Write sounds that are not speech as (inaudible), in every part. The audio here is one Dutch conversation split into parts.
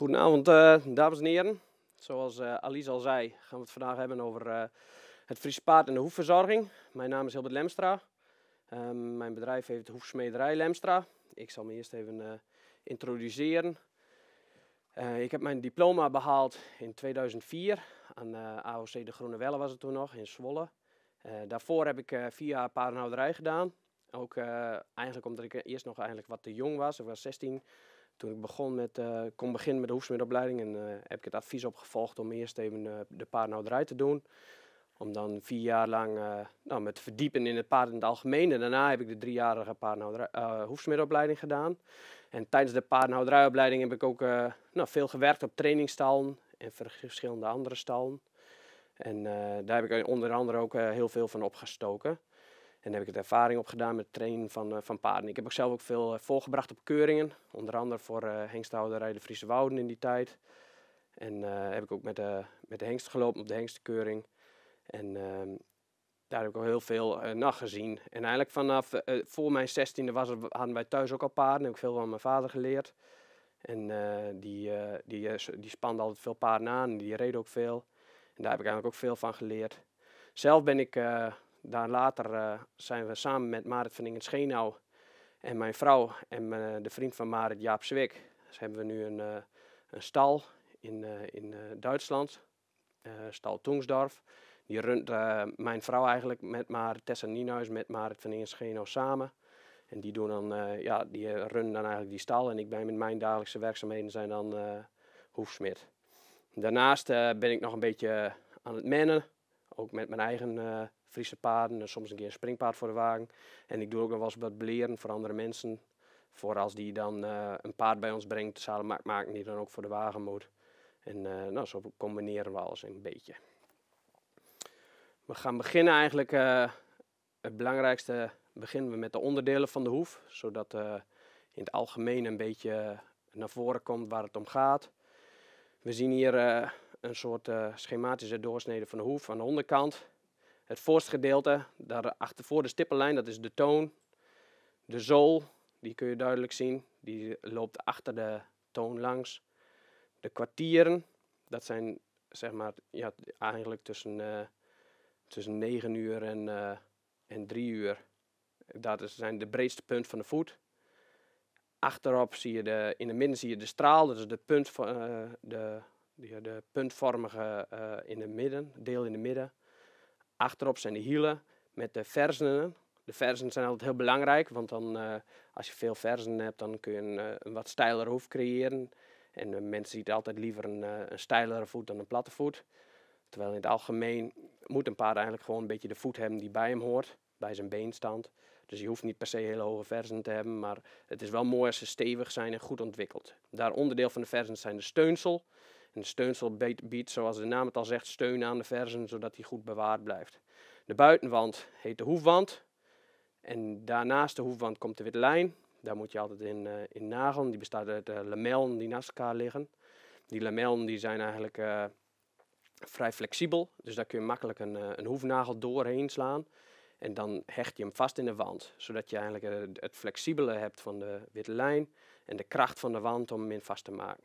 Goedenavond, eh, dames en heren. Zoals eh, Alice al zei, gaan we het vandaag hebben over eh, het Fries paard en de hoefverzorging. Mijn naam is Hilbert Lemstra. Ehm, mijn bedrijf heeft Hoefsmederij Lemstra. Ik zal me eerst even introduceren. ik heb mijn diploma behaald in 2004 aan AOC De Groene Welle was het toen nog, in Zwolle. daarvoor heb ik vier jaar paardenhouderij gedaan. Ook eigenlijk omdat ik eerst nog eigenlijk wat te jong was. Ik was 16 toen ik begon met, eh, kon beginnen met de hoefsmiddelopleiding en eh, heb ik het advies opgevolgd om eerst even eh, de paardenhouderij te doen. Om dan vier jaar lang nou, met verdiepen in het paard in het algemeen. En daarna heb ik de driejarige hoefsmiddelopleiding gedaan. En tijdens de paardenhouderijopleiding heb ik ook nou, veel gewerkt op trainingstallen en verschillende andere stallen. En daar heb ik onder andere ook heel veel van opgestoken. En heb ik het ervaring opgedaan met het trainen van, eh, van paarden. Ik heb ook zelf ook veel eh, volgebracht op keuringen. Onder andere voor eh, hengsthouderij de Friese Wouden in die tijd. En heb ik ook met de, met de hengst gelopen op de hengstkeuring. En ehm, daar heb ik al heel veel uh, nacht gezien. En eigenlijk vanaf voor mijn zestiende was er, hadden wij thuis ook al paarden. Heb ik veel van mijn vader geleerd. En die, die, die spande altijd veel paarden aan. En die reed ook veel. En daar heb ik eigenlijk ook veel van geleerd. Zelf ben ik daar later eh, zijn we samen met Marit van Ingen Schenau en mijn vrouw en eh, de vriend van Marit, Jaap Zwik, dus hebben we nu een, eh, een stal in, in Duitsland, stal Tungsdorf. Die runt mijn vrouw eigenlijk met Marit, Tessa Nienhuis, met Marit van Ingen Schenau samen. En die, doen dan, ja, die runnen dan eigenlijk die stal. En ik ben met mijn dagelijkse werkzaamheden zijn dan hoefsmid. Daarnaast ben ik nog een beetje aan het mennen. Ook met mijn eigen Friese paarden en soms een keer een springpaard voor de wagen. En ik doe ook nog wel eens wat bleren voor andere mensen. Voor als die dan eh, een paard bij ons brengt, zadel maken die dan ook voor de wagen moet. En eh, nou, zo combineren we alles een beetje. We gaan beginnen eigenlijk, eh, het belangrijkste beginnen we met de onderdelen van de hoef. Zodat in het algemeen een beetje naar voren komt waar het om gaat. We zien hier een soort schematische doorsnede van de hoef aan de onderkant. Het voorste gedeelte, daar voor de stippenlijn, dat is de toon. De zool, die kun je duidelijk zien, die loopt achter de toon langs. De kwartieren, dat zijn zeg maar ja, eigenlijk tussen, uh, tussen 9 uur en, uh, en 3 uur. Dat is, zijn de breedste punt van de voet. Achterop zie je de, in de midden zie je de straal, dat is de, punt, uh, de, de, de puntvormige in de midden, deel in de midden. Achterop zijn de hielen met de versenen. De versen zijn altijd heel belangrijk, want dan, eh, als je veel versen hebt, dan kun je een, eh, wat steiler hoef creëren. En uh, mensen ziet altijd liever een, uh, een steilere voet dan een platte voet. Terwijl in het algemeen moet een paard eigenlijk gewoon een beetje de voet hebben die bij hem hoort, bij zijn beenstand. Dus je hoeft niet per se hele hoge versen te hebben, maar het is wel mooi als ze stevig zijn en goed ontwikkeld. Daar onderdeel van de versen zijn de steunsel een steunsel biedt, zoals de naam het al zegt, steun aan de versen zodat die goed bewaard blijft. De buitenwand heet de hoefwand. En daarnaast de hoefwand komt de witte lijn. Daar moet je altijd in, uh, in nagelen. Die bestaat uit eh, lamellen die naast elkaar liggen. Die lamellen die zijn eigenlijk eh, vrij flexibel. Dus daar kun je makkelijk een, een hoefnagel doorheen slaan. En dan hecht je hem vast in de wand, zodat je eigenlijk het flexibele hebt van de witte lijn en de kracht van de wand om hem in vast te maken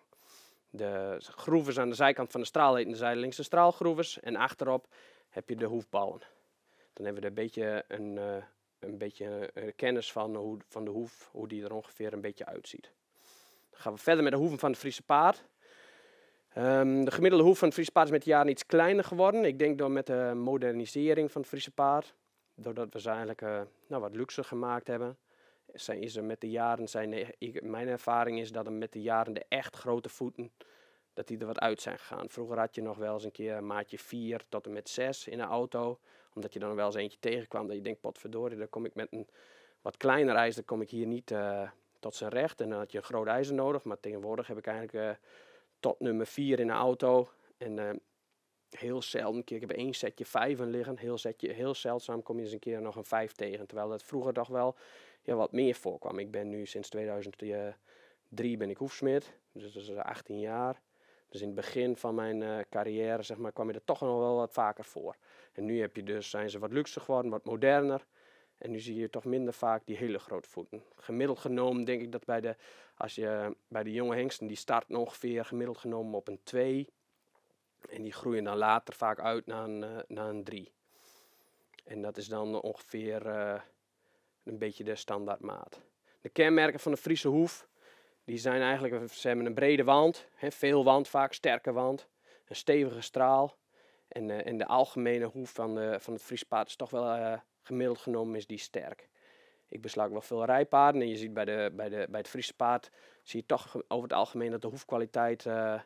de groeves aan de zijkant van de straal heten de zijdelingse straalgroeves. En achterop heb je de hoefballen. Dan hebben we een beetje een, eh, een beetje een eh, kennis van, hoe, van de hoef, hoe die er ongeveer een beetje uitziet. Dan gaan we verder met de hoeven van het Friese paard. Ehm, de gemiddelde hoef van het Friese paard is met de jaren iets kleiner geworden. Ik denk door met de modernisering van het Friese paard. Doordat we ze eigenlijk eh, nou, wat luxe gemaakt hebben zijn, is er met de jaren, zijn, eh, mijn ervaring is dat er met de jaren de echt grote voeten, dat die er wat uit zijn gegaan. Vroeger had je nog wel eens een keer een maatje 4 tot en met 6 in een auto, omdat je dan wel eens eentje tegenkwam dat je denkt, potverdorie, dan kom ik met een wat kleiner ijs, dan kom ik hier niet eh, tot zijn recht. En dan had je een groot ijzer nodig, maar tegenwoordig heb ik eigenlijk eh, tot nummer 4 in een auto. En heel zelden een keer, ik heb één setje vijven liggen, heel, setje, heel zeldzaam kom je eens een keer nog een vijf tegen. Terwijl dat vroeger toch wel ja, wat meer voorkwam. Ik ben nu sinds 2003 ben ik hoefsmid, dus dat is 18 jaar. Dus in het begin van mijn eh, carrière zeg maar, kwam je er toch nog wel wat vaker voor. En nu heb je dus, zijn ze wat luxer geworden, wat moderner. En nu zie je toch minder vaak die hele grote voeten. Gemiddeld genomen denk ik dat bij de, als je, eh, bij de jonge hengsten, die starten ongeveer gemiddeld genomen op een 2. En die groeien dan later vaak uit naar een, eh, naar een 3. En dat is dan ongeveer een beetje de standaardmaat. De kenmerken van de Friese hoef die zijn eigenlijk, ze hebben een brede wand, veel wand vaak, sterke wand, een stevige straal. Eh, en, de algemene hoef van, de, van het Fries paard is toch wel eh, gemiddeld genomen is die sterk. Ik ook wel veel rijpaarden en je ziet bij, de, bij, de, bij het Friese paard zie je toch over het algemeen dat de hoefkwaliteit eh,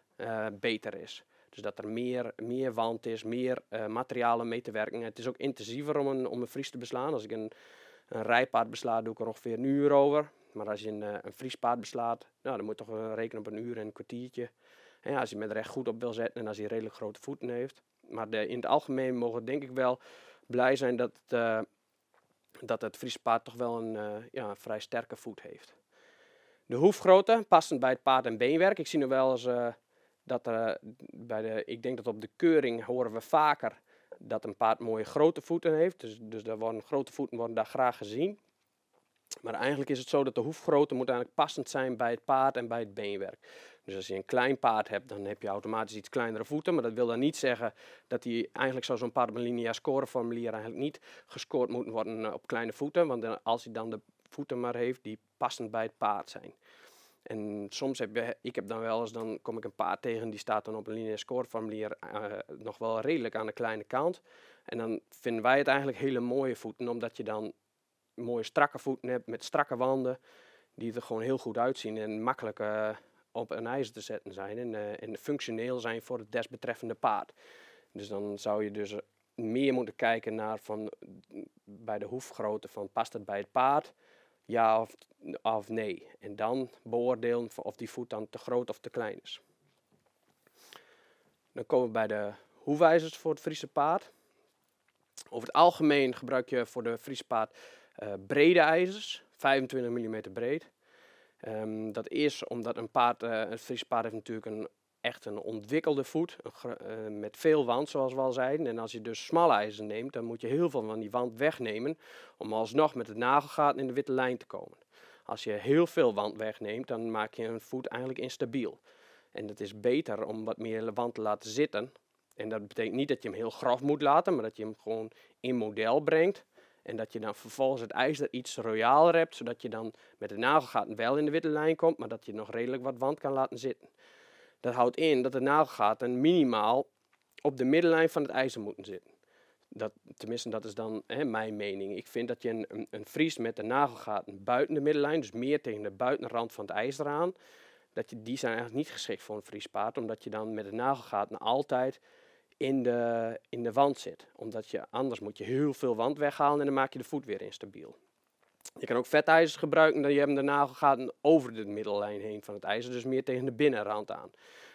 beter is. Dus dat er meer, meer wand is, meer materialen mee te werken. Het is ook intensiever om een, om een Fries te beslaan. Als ik een een rijpaard beslaat doe ik er ongeveer een uur over. Maar als je een, eh, een vriespaard beslaat, nou, dan moet je toch rekenen op een uur en een kwartiertje. En ja, als je met recht goed op wil zetten en als hij redelijk grote voeten heeft. Maar in het algemeen mogen denk ik wel blij zijn dat, eh, dat het vriespaard toch wel een, eh, ja, een vrij sterke voet heeft. De hoefgrootte, passend bij het paard en beenwerk. Ik zie nu wel eens dat er bij de, ik denk dat op de keuring horen we vaker dat een paard mooie grote voeten heeft. Dus, dus daar worden, grote voeten worden daar graag gezien. Maar eigenlijk is het zo dat de hoefgrootte moet eigenlijk passend zijn bij het paard en bij het beenwerk. Dus als je een klein paard hebt, dan heb je automatisch iets kleinere voeten. Maar dat wil dan niet zeggen dat die, eigenlijk zoals zo'n paard op een linea scoreformulier eigenlijk niet gescoord moet worden eh, op kleine voeten. Want als hij dan de voeten maar heeft die passend bij het paard zijn. En soms heb je, ik heb dan wel eens, dan kom ik een paard tegen, die staat dan op een lineair scoreformulier uh, nog wel redelijk aan de kleine kant. En dan vinden wij het eigenlijk hele mooie voeten, omdat je dan mooie strakke voeten hebt met strakke wanden, die er gewoon heel goed uitzien en makkelijk eh, op een ijzer te zetten zijn en, eh, en functioneel zijn voor het desbetreffende paard. Dus dan zou je dus meer moeten kijken naar van, bij de hoefgrootte van past het bij het paard ja of, of nee. En dan beoordelen of die voet dan te groot of te klein is. Dan komen we bij de hoewijzers voor het Friese paard. Over het algemeen gebruik je voor de Friese paard eh, brede ijzers, 25 mm breed. Ehm, dat is omdat een paard, uh, eh, het Friese paard heeft natuurlijk een echt een ontwikkelde voet eh, met veel wand, zoals we al zeiden. En als je dus smalle ijzer neemt, dan moet je heel veel van die wand wegnemen om alsnog met het nagelgaat in de witte lijn te komen. Als je heel veel wand wegneemt, dan maak je een voet eigenlijk instabiel. En het is beter om wat meer wand te laten zitten. En dat betekent niet dat je hem heel grof moet laten, maar dat je hem gewoon in model brengt. En dat je dan vervolgens het ijzer iets royaal hebt, zodat je dan met de nagelgaten wel in de witte lijn komt, maar dat je nog redelijk wat wand kan laten zitten. Dat houdt in dat de nagelgaten minimaal op de middenlijn van het ijzer moeten zitten. Dat, tenminste, dat is dan hè, mijn mening. Ik vind dat je een, een, vries met de nagelgaten buiten de middenlijn, dus meer tegen de buitenrand van het ijzer aan, dat je, die zijn eigenlijk niet geschikt voor een vriespaard, omdat je dan met de nagelgaten altijd in de, in de wand zit. Omdat je anders moet je heel veel wand weghalen en dan maak je de voet weer instabiel. Je kan ook vetijzers gebruiken, dan je hebt de nagel gaat over de middellijn heen van het ijzer, dus meer tegen de binnenrand aan.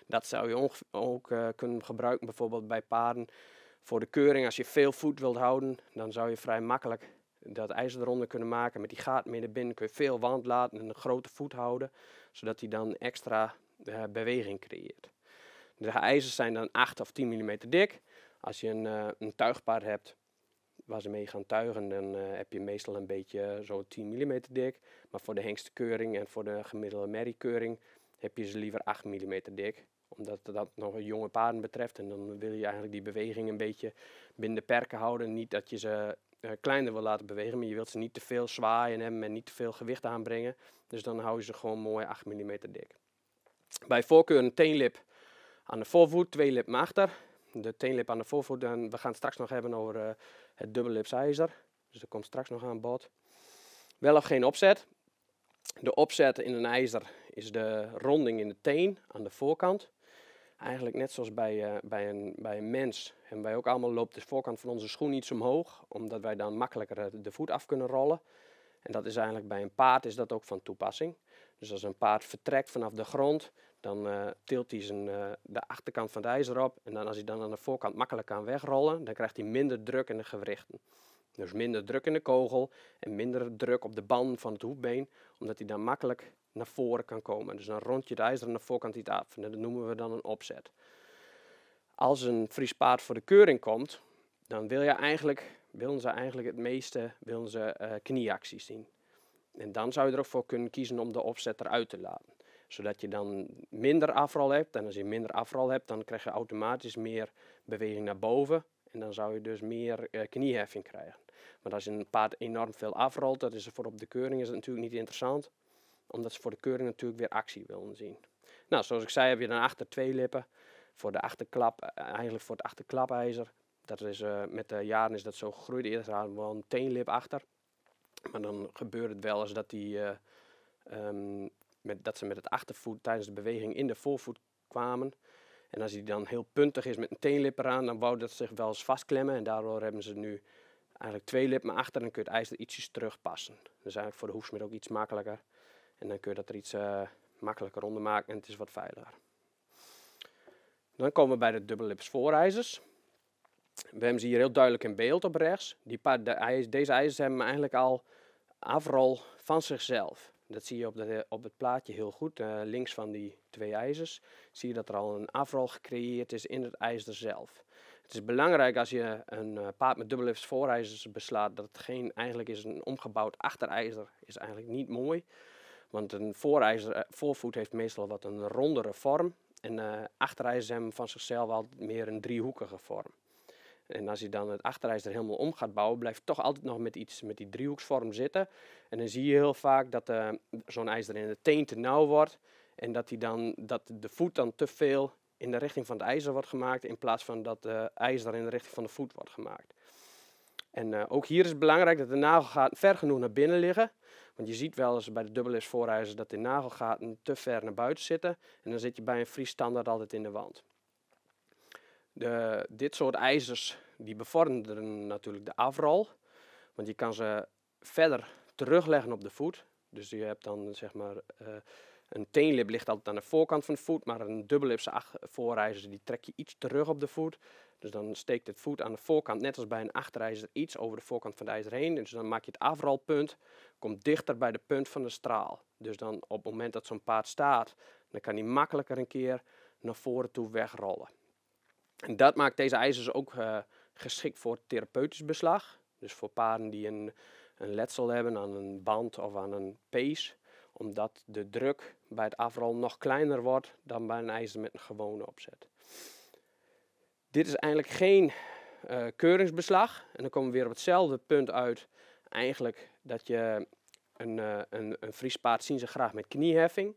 Dat zou je ook eh, kunnen gebruiken bijvoorbeeld bij paarden voor de keuring. Als je veel voet wilt houden, dan zou je vrij makkelijk dat ijzer eronder kunnen maken. Met die gaat midden binnen kun je veel wand laten en een grote voet houden, zodat hij dan extra eh, beweging creëert. De ijzers zijn dan 8 of 10 mm dik. Als je een, eh, een tuigpaard hebt, waar ze mee gaan tuigen, dan eh, heb je meestal een beetje zo 10 mm dik. Maar voor de hengstekeuring en voor de gemiddelde merriekeuring heb je ze liever 8 mm dik. Omdat dat nog jonge paarden betreft. En dan wil je eigenlijk die beweging een beetje binnen de perken houden. Niet dat je ze eh, kleiner wil laten bewegen, maar je wilt ze niet te veel zwaaien hebben en niet te veel gewicht aanbrengen. Dus dan hou je ze gewoon mooi 8 mm dik. Bij voorkeur een teenlip aan de voorvoet, twee lip achter. De teenlip aan de voorvoet, en we gaan het straks nog hebben over eh, het dubbellipsijzer. Dus dat komt straks nog aan bod. Wel of geen opzet. De opzet in een ijzer is de ronding in de teen aan de voorkant. Eigenlijk net zoals bij, eh, bij, een, bij een mens en wij ook allemaal loopt de voorkant van onze schoen iets omhoog, omdat wij dan makkelijker de voet af kunnen rollen. En dat is eigenlijk bij een paard is dat ook van toepassing. Dus als een paard vertrekt vanaf de grond, dan eh, tilt hij zijn, eh, de achterkant van de ijzer op. En dan als hij dan aan de voorkant makkelijk kan wegrollen, dan krijgt hij minder druk in de gewrichten. Dus minder druk in de kogel en minder druk op de band van het hoekbeen, omdat hij dan makkelijk naar voren kan komen. Dus dan rond je de ijzer aan de voorkant niet af. En dat noemen we dan een opzet. Als een Fries voor de keuring komt, dan wil je eigenlijk, willen ze eigenlijk het meeste willen ze, eh, knieacties zien. En dan zou je er ook voor kunnen kiezen om de opzet eruit te laten zodat je dan minder afrol hebt. En als je minder afrol hebt, dan krijg je automatisch meer beweging naar boven. En dan zou je dus meer eh, knieheffing krijgen. Maar als je een paard enorm veel afrolt, dat is voor op de keuring is het natuurlijk niet interessant. Omdat ze voor de keuring natuurlijk weer actie willen zien. Nou, zoals ik zei heb je dan achter twee lippen. Voor de achterklap, eh, eigenlijk voor het achterklapijzer. Dat is, eh, met de jaren is dat zo gegroeid. Eerst hadden we een teenlip achter. Maar dan gebeurt het wel eens dat die... Ehm, met, dat ze met het achtervoet tijdens de beweging in de voorvoet kwamen. En als hij dan heel puntig is met een teenlipper eraan, dan wou dat zich wel eens vastklemmen. En daardoor hebben ze nu eigenlijk twee lippen achter en kun je het ijs er ietsjes terugpassen. Dus eigenlijk voor de hoefsmid ook iets makkelijker. En dan kun je dat er iets eh, makkelijker onder maken en het is wat veiliger. Dan komen we bij de dubbellips voorijzers. We hebben ze hier heel duidelijk in beeld op rechts. Die paar, deze ijzers hebben eigenlijk al afrol van zichzelf. Dat zie je op, op het plaatje heel goed. Eh, links van die twee ijzers zie je dat er al een afrol gecreëerd is in het ijzer zelf. Het is belangrijk als je een uh, paard met dubbellifts voorijzers beslaat, dat het geen, eigenlijk is een omgebouwd achterijzer is eigenlijk niet mooi. Want een voorijzer, eh, voorvoet heeft meestal wat een rondere vorm. En uh, achterijzers hebben van zichzelf altijd meer een driehoekige vorm. En als je dan het achterijzer er helemaal om gaat bouwen, blijft toch altijd nog met iets met die driehoeksvorm zitten. En dan zie je heel vaak dat eh, zo'n ijzer in de teen te nauw wordt. En dat, die dan, dat de voet dan te veel in de richting van het ijzer wordt gemaakt, in plaats van dat de ijzer in de richting van de voet wordt gemaakt. En eh, ook hier is het belangrijk dat de nagelgaten ver genoeg naar binnen liggen. Want je ziet wel eens bij de dubbele voorijzer dat de nagelgaten te ver naar buiten zitten. En dan zit je bij een vriesstandaard altijd in de wand. De, dit soort ijzers die bevorderen natuurlijk de afrol, want je kan ze verder terugleggen op de voet. Dus je hebt dan zeg maar eh, een teenlip ligt altijd aan de voorkant van de voet, maar een dubbellipse voorijzer die trek je iets terug op de voet. Dus dan steekt het voet aan de voorkant, net als bij een achterijzer, iets over de voorkant van de ijzer heen. Dus dan maak je het afrolpunt, komt dichter bij de punt van de straal. Dus dan op het moment dat zo'n paard staat, dan kan hij makkelijker een keer naar voren toe wegrollen. En dat maakt deze ijzers ook eh, geschikt voor therapeutisch beslag. Dus voor paren die een, een letsel hebben aan een band of aan een pees. Omdat de druk bij het afrol nog kleiner wordt dan bij een ijzer met een gewone opzet. Dit is eigenlijk geen eh, keuringsbeslag. En dan komen we weer op hetzelfde punt uit. Eigenlijk dat je een, uh, een, een vriespaard zien ze graag met knieheffing.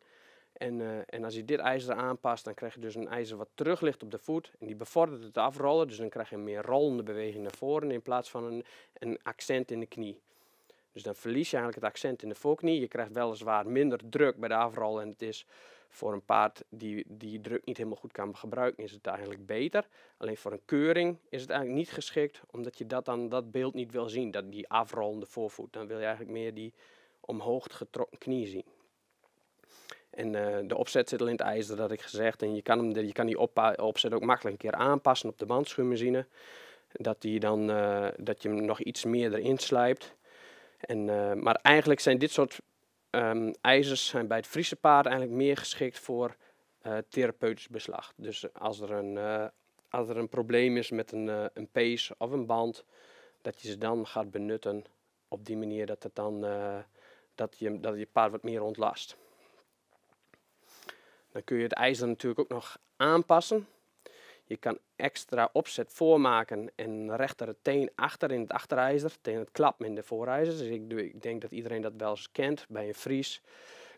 En, eh, en als je dit ijzer aanpast, dan krijg je dus een ijzer wat terug ligt op de voet. En die bevordert het afrollen, dus dan krijg je een meer rollende beweging naar voren in plaats van een, een accent in de knie. Dus dan verlies je eigenlijk het accent in de voorknie. Je krijgt weliswaar minder druk bij de afrollen En het is voor een paard die die druk niet helemaal goed kan gebruiken, is het eigenlijk beter. Alleen voor een keuring is het eigenlijk niet geschikt, omdat je dat dan dat beeld niet wil zien. Dat die afrollende voorvoet. Dan wil je eigenlijk meer die omhoog getrokken knie zien. En eh, de opzet zit al in het ijzer, dat ik gezegd. En je kan, hem, je kan die opzet ook makkelijk een keer aanpassen op de bandschuurmachine. Dat, die dan, eh, dat je hem nog iets meer erin slijpt. En, eh, maar eigenlijk zijn dit soort um, ijzers zijn bij het Friese paard eigenlijk meer geschikt voor therapeutisch beslag. Dus als er een, als er een probleem is met een, een pees of een band, dat je ze dan gaat benutten op die manier dat, het dan, dat, je, dat je paard wat meer ontlast. Dan kun je het ijzer natuurlijk ook nog aanpassen. Je kan extra opzet voormaken en het teen achter in het achterijzer, teen het klap in de voorijzer. Dus ik, ik, denk dat iedereen dat wel eens kent bij een Fries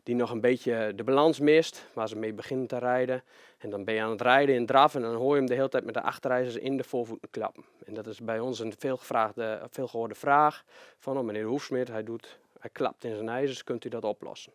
die nog een beetje de balans mist, waar ze mee beginnen te rijden. En dan ben je aan het rijden in draf en dan hoor je hem de hele tijd met de achterijzers in de voorvoeten klappen. En dat is bij ons een veelgevraagde, veelgehoorde vraag van oh, meneer Hoefsmit, hij, doet, hij klapt in zijn ijzers, dus kunt u dat oplossen?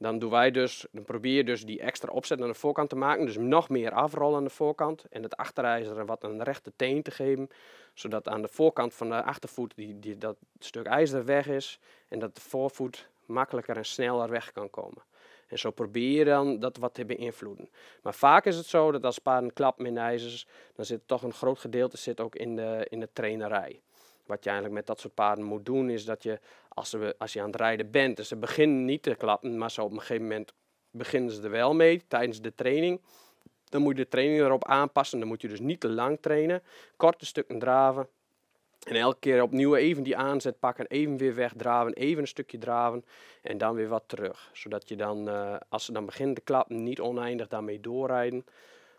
dan, doen wij dus, dan probeer je dus die extra opzet aan de voorkant te maken. Dus nog meer afrollen aan de voorkant. En het achterijzer wat een rechte teen te geven. Zodat aan de voorkant van de achtervoet die, dat stuk ijzer weg is. En dat de voorvoet makkelijker en sneller weg kan komen. En zo probeer je dan dat wat te beïnvloeden. Maar vaak is het zo dat als paard een klap met ijzers, dan zit toch een groot gedeelte zit ook in de, in de trainerij wat je eigenlijk met dat soort paarden moet doen, is dat je als, ze, als je aan het rijden bent en dus ze beginnen niet te klappen, maar zo op een gegeven moment beginnen ze er wel mee tijdens de training. Dan moet je de training erop aanpassen. Dan moet je dus niet te lang trainen. Korte stukken draven. En elke keer opnieuw even die aanzet pakken. Even weer wegdraven. Even een stukje draven. En dan weer wat terug. Zodat je dan, eh, als ze dan beginnen te klappen, niet oneindig daarmee doorrijden.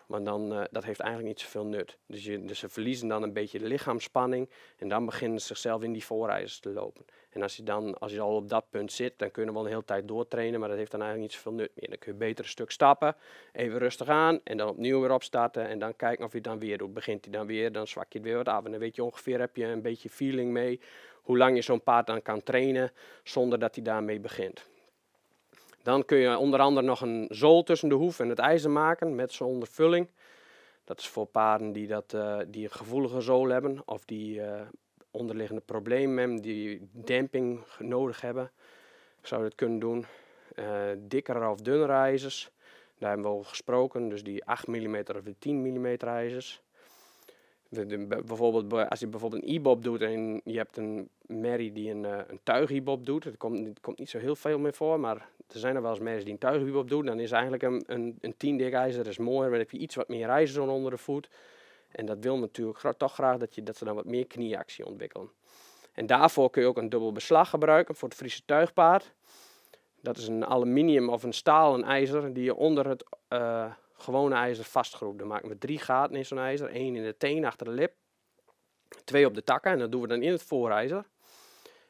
Maar dan, eh, dat heeft eigenlijk niet zoveel nut. Dus, je, dus ze verliezen dan een beetje de lichaamsspanning. En dan beginnen ze zichzelf in die voorreizers te lopen. En als je dan als je al op dat punt zit, dan kunnen we een hele tijd doortrainen. Maar dat heeft dan eigenlijk niet zoveel nut meer. Dan kun je beter een stuk stappen. Even rustig aan. En dan opnieuw weer opstarten. En dan kijken of je het dan weer doet. Begint hij dan weer, dan zwak je het weer wat af. En dan weet je ongeveer, heb je een beetje feeling mee. Hoe lang je zo'n paard dan kan trainen zonder dat hij daarmee begint. Dan kun je onder andere nog een zool tussen de hoef en het ijzer maken met zo'n ondervulling. Dat is voor paarden die, dat, eh, die een gevoelige zool hebben of die eh, onderliggende problemen hebben, die damping nodig hebben. Zou dat kunnen doen. Uh, dikkere of dunnere ijzers, daar hebben we over gesproken. Dus die 8 mm of de 10 mm ijzers. Bijvoorbeeld, als je bijvoorbeeld een e-bob doet en je hebt een Mary die een, eh, een tuig-e-bob doet, dat komt, komt, niet zo heel veel meer voor, maar er zijn er wel eens merries die een tuig-e-bob doen, dan is eigenlijk een, een, een tien ijzer is mooier, maar dan heb je iets wat meer ijzer onder de voet. En dat wil natuurlijk toch graag dat, je, dat ze dan wat meer knieactie ontwikkelen. En daarvoor kun je ook een dubbel beslag gebruiken voor het Friese tuigpaard. Dat is een aluminium of een staal, ijzer, die je onder het... Eh, gewone ijzer vastgeroepen. Dan maak we drie gaten in zo'n ijzer. Eén in de teen achter de lip. Twee op de takken. En dat doen we dan in het voorijzer.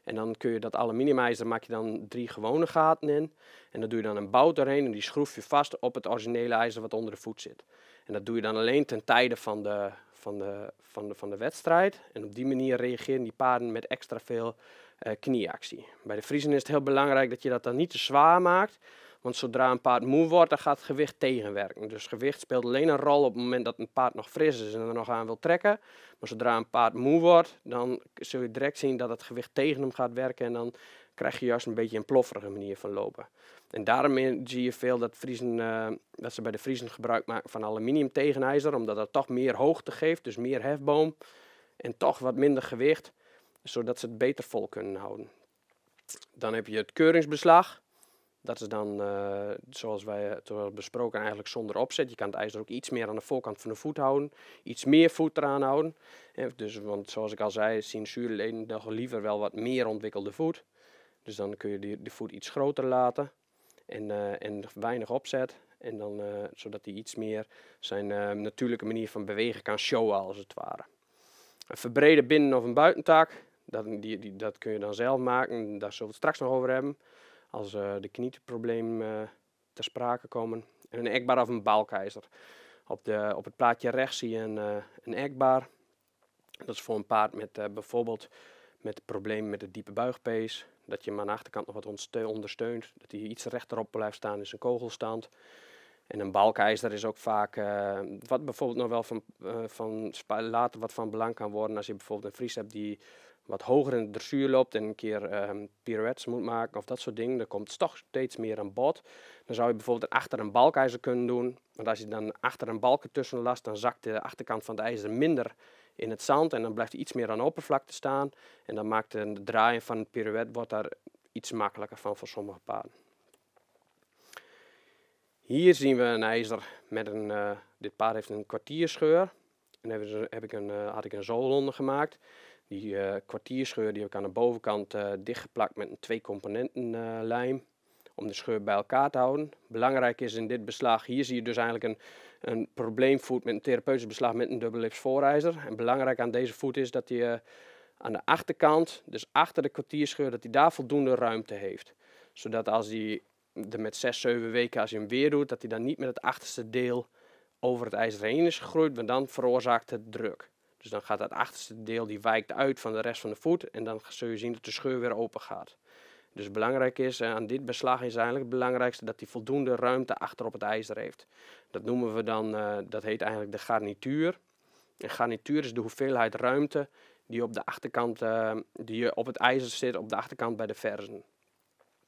En dan kun je dat aluminiumijzer, maak je dan drie gewone gaten in. En dan doe je dan een bout erheen en die schroef je vast op het originele ijzer wat onder de voet zit. En dat doe je dan alleen ten tijde van de, van de, van de, van de wedstrijd. En op die manier reageren die paarden met extra veel eh, knieactie. Bij de Vriezen is het heel belangrijk dat je dat dan niet te zwaar maakt. Want zodra een paard moe wordt, dan gaat het gewicht tegenwerken. Dus gewicht speelt alleen een rol op het moment dat een paard nog fris is en er nog aan wil trekken. Maar zodra een paard moe wordt, dan zul je direct zien dat het gewicht tegen hem gaat werken. En dan krijg je juist een beetje een plofferige manier van lopen. En daarom zie je veel dat, Friesen, eh, dat ze bij de Vriezen gebruik maken van aluminium tegenijzer. Omdat dat toch meer hoogte geeft, dus meer hefboom. En toch wat minder gewicht, zodat ze het beter vol kunnen houden. Dan heb je het keuringsbeslag. Dat is dan, eh, zoals wij hebben besproken, eigenlijk zonder opzet. Je kan het er ook iets meer aan de voorkant van de voet houden. Iets meer voet eraan houden. dus, want zoals ik al zei, zien zuurleden liever wel wat meer ontwikkelde voet. Dus dan kun je de voet iets groter laten. En, eh, en weinig opzet. En dan, eh, zodat hij iets meer zijn natuurlijke manier van bewegen kan showen, als het ware. Een verbreden binnen- of een buitentak. Dat, die, die, dat kun je dan zelf maken. Daar zullen we het straks nog over hebben als eh, de knieproblemen eh, ter sprake komen. En een ekbaar of een baalkeizer. Op, de, op het plaatje rechts zie je een, eh, een ekbaar. Dat is voor een paard met bijvoorbeeld met problemen met de diepe buigpees. Dat je hem aan de achterkant nog wat ondersteunt. Dat hij iets rechterop blijft staan in zijn kogelstand. En een balkijzer is ook vaak, wat bijvoorbeeld nog wel van, van later wat van belang kan worden, als je bijvoorbeeld een Fries hebt die wat hoger in de dressuur loopt en een keer um, pirouettes moet maken of dat soort dingen, dan komt het toch steeds meer aan bod. Dan zou je bijvoorbeeld achter een balkijzer kunnen doen. Want als je dan achter een balk tussen last, dan zakt de achterkant van het ijzer minder in het zand en dan blijft hij iets meer aan oppervlakte staan. En dan maakt het draaien van een pirouette wordt daar iets makkelijker van voor sommige paarden. Hier zien we een ijzer met een, eh, dit paard heeft een kwartierscheur. En heb ik een, eh, had ik een zool onder gemaakt. Die eh, kwartierscheur die heb ik aan de bovenkant eh, dichtgeplakt met een twee componenten lijm. Om de scheur bij elkaar te houden. Belangrijk is in dit beslag, hier zie je dus eigenlijk een, een probleemvoet met een therapeutisch beslag met een lips voorrijzer. En belangrijk aan deze voet is dat hij eh, aan de achterkant, dus achter de kwartierscheur, dat hij daar voldoende ruimte heeft. Zodat als hij de met 6, 7 weken als hij hem weer doet, dat hij dan niet met het achterste deel over het ijzer heen is gegroeid, want dan veroorzaakt het druk. Dus dan gaat dat achterste deel, die wijkt uit van de rest van de voet. En dan zul je zien dat de scheur weer open gaat. Dus belangrijk is eh, aan dit beslag is eigenlijk het belangrijkste dat hij voldoende ruimte achter op het ijzer heeft. Dat noemen we dan, eh, dat heet eigenlijk de garnituur. En garnituur is de hoeveelheid ruimte die, op de achterkant, uh, die op het ijzer zit, op de achterkant bij de verzen.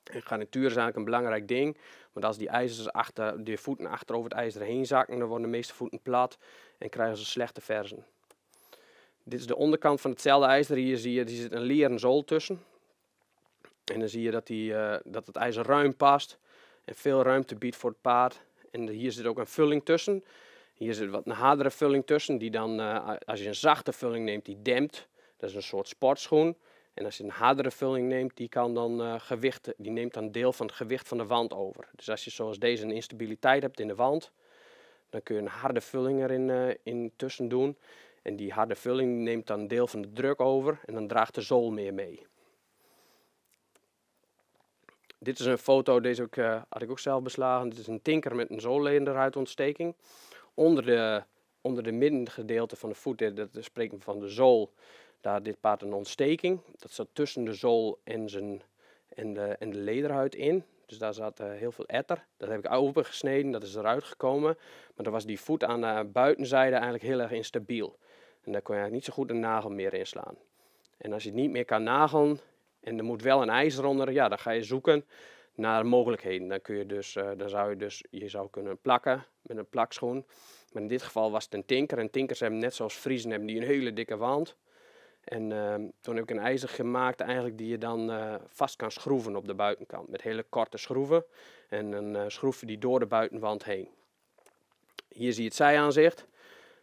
En garnituur is eigenlijk een belangrijk ding, want als die, ijzers achter, die voeten achter over het ijzer heen zakken, dan worden de meeste voeten plat en krijgen ze slechte verzen. Dit is de onderkant van hetzelfde ijzer. Hier zie je, die zit een leren zool tussen. En dan zie je dat, die, eh, dat het ijzer ruim past en veel ruimte biedt voor het paard. En hier zit ook een vulling tussen. Hier zit wat een hardere vulling tussen, die dan, eh, als je een zachte vulling neemt, die dempt. Dat is een soort sportschoen. En als je een hardere vulling neemt, die, kan dan, uh, die neemt dan deel van het gewicht van de wand over. Dus als je zoals deze een instabiliteit hebt in de wand, dan kun je een harde vulling erin in tussen doen. En die harde vulling neemt dan een deel van de druk over en dan draagt de zool meer mee. Dit is een foto, deze ook, eh, had ik ook zelf beslagen. Dit is een tinker met een zoollenderuitontsteking. Onder de, onder de middengedeelte van de voet, dat spreken van de zool, daar dit paard een ontsteking. Dat zat tussen de zool en, zijn, en, de, en de lederhuid in. Dus daar zat eh, heel veel etter. Dat heb ik opengesneden, dat is eruit gekomen. Maar dan was die voet aan de eh, buitenzijde eigenlijk heel erg instabiel. En daar kon je eigenlijk niet zo goed een nagel meer in slaan. En als je het niet meer kan nagelen en er moet wel een ijzer onder, ja, dan ga je zoeken naar mogelijkheden. Dan, kun je dus, eh, dan zou je dus, je zou kunnen plakken met een plakschoen. Maar in dit geval was het een tinker. En tinkers hebben net zoals Friesen hebben die een hele dikke wand. En ehm, toen heb ik een ijzer gemaakt eigenlijk die je dan eh, vast kan schroeven op de buitenkant. Met hele korte schroeven en een eh, schroef die door de buitenwand heen. Hier zie je het zijaanzicht.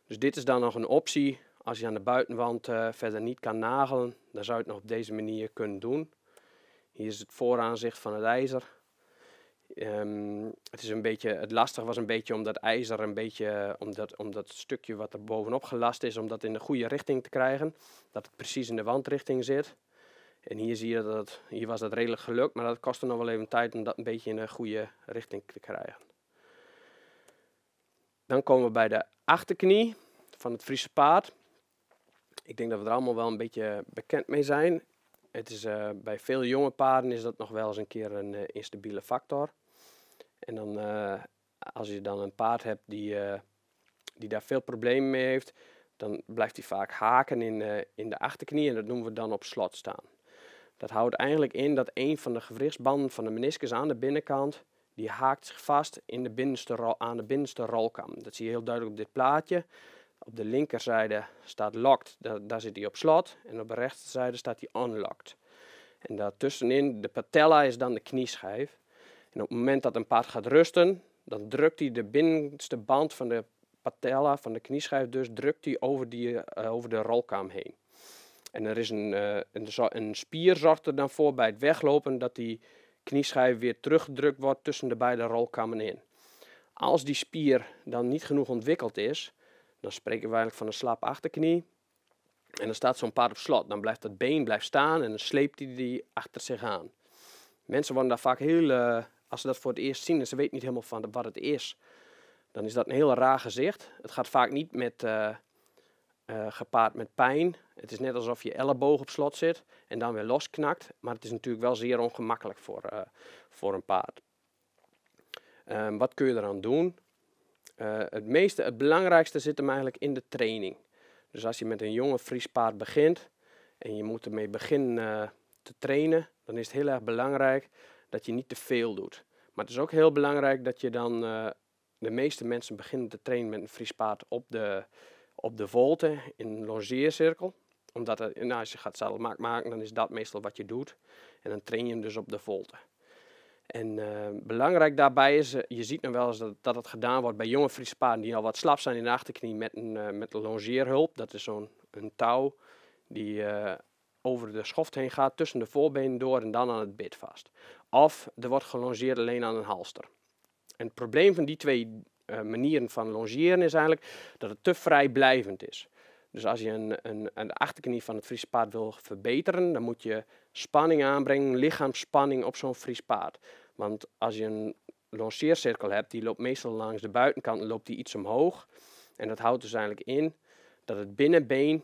Dus dit is dan nog een optie als je aan de buitenwand eh, verder niet kan nagelen, dan zou je het nog op deze manier kunnen doen. Hier is het vooraanzicht van het ijzer. Ehm, het, is een beetje, het lastig was een beetje om dat ijzer, een beetje, eh, om, dat, stukje wat er bovenop gelast is, om dat in de goede richting te krijgen. Dat het precies in de wandrichting zit. En hier zie je dat hier was dat redelijk gelukt, maar dat kostte nog wel even tijd om dat een beetje in de goede richting te krijgen. Dan komen we bij de achterknie van het Friese paard. Ik denk dat we er allemaal wel een beetje bekend mee zijn. Het is, eh, bij veel jonge paarden is dat nog wel eens een keer een eh, instabiele factor. En dan, eh, als je dan een paard hebt die, die daar veel problemen mee heeft, dan blijft hij vaak haken in, in de achterknie en dat noemen we dan op slot staan. Dat houdt eigenlijk in dat een van de gewrichtsbanden van de meniscus aan de binnenkant, die haakt zich vast in de binnenste, aan de binnenste rolkam. Dat zie je heel duidelijk op dit plaatje. Op de linkerzijde staat locked, daar, zit hij op slot. En op de rechterzijde staat hij unlocked. En daartussenin, de patella is dan de knieschijf. En op het moment dat een paard gaat rusten, dan drukt hij de binnenste band van de patella, van de knieschijf dus, drukt hij over, die, eh, over de rolkam heen. En er is een, eh, een, een, spier zorgt er dan voor bij het weglopen dat die knieschijf weer teruggedrukt wordt tussen de beide rolkammen in. Als die spier dan niet genoeg ontwikkeld is, dan spreken we eigenlijk van een achterknie. En dan staat zo'n paard op slot. Dan blijft dat been blijft staan en dan sleept hij die achter zich aan. Mensen worden daar vaak heel, eh, als ze dat voor het eerst zien en ze weten niet helemaal van wat het is, dan is dat een heel raar gezicht. Het gaat vaak niet met, eh, eh, gepaard met pijn. Het is net alsof je elleboog op slot zit en dan weer losknakt. Maar het is natuurlijk wel zeer ongemakkelijk voor, voor een paard. Ehm, wat kun je eraan doen? Eh, het meeste, het belangrijkste zit hem eigenlijk in de training. Dus als je met een jonge Friespaard begint en je moet ermee beginnen eh, te trainen, dan is het heel erg belangrijk dat je niet te veel doet. Maar het is ook heel belangrijk dat je dan, eh, de meeste mensen beginnen te trainen met een Friespaard op de, op de volte in een longeercirkel omdat er, nou, als je gaat zadelmaak maken, dan is dat meestal wat je doet. En dan train je hem dus op de volte. En eh, belangrijk daarbij is, eh, je ziet nog wel eens dat, dat het gedaan wordt bij jonge Friese paarden die al wat slap zijn in de achterknie met een, eh, met een longeerhulp. Dat is zo'n touw die over de schoft heen gaat, tussen de voorbenen door en dan aan het bit vast. Of er wordt gelongeerd alleen aan een halster. En het probleem van die twee manieren van longeren is eigenlijk dat het te vrijblijvend is. Dus als je een, een, een achterknie van het vriespaard wil verbeteren, dan moet je spanning aanbrengen, lichaamsspanning op zo'n vriespaard. Want als je een longeercirkel hebt, die loopt meestal langs de buitenkant, loopt die iets omhoog. En dat houdt dus eigenlijk in dat het binnenbeen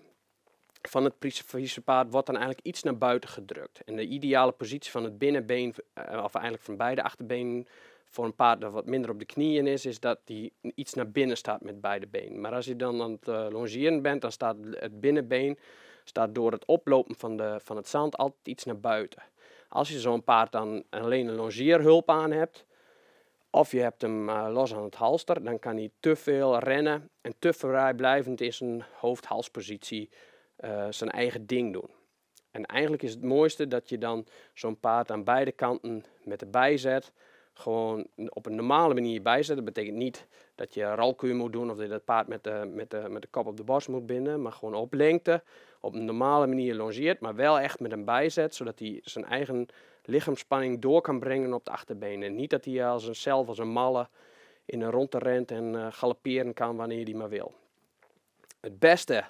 van het paard wordt dan eigenlijk iets naar buiten gedrukt. En de ideale positie van het binnenbeen, eh, of eigenlijk van beide achterbenen, voor een paard dat wat minder op de knieën is, is dat hij iets naar binnen staat met beide benen. Maar als je dan aan het longeeren eh, longeren bent, dan staat het binnenbeen staat door het oplopen van, de, van het zand altijd iets naar buiten. Als je zo'n paard dan alleen een longeerhulp aan hebt, of je hebt hem eh, los aan het halster, dan kan hij te veel rennen en te vrijblijvend in zijn hoofd-halspositie eh, zijn eigen ding doen. En eigenlijk is het mooiste dat je dan zo'n paard aan beide kanten met de bijzet, zet, gewoon op een normale manier bijzetten. Dat betekent niet dat je ralkuur moet doen of dat je het paard met de, met, de, met de kop op de borst moet binden. Maar gewoon op lengte, op een normale manier longeert. Maar wel echt met een bijzet, zodat hij zijn eigen lichaamspanning door kan brengen op de achterbenen. Niet dat hij als een zelf, als een malle in een rondte rent en uh, galopperen kan wanneer hij maar wil. Het beste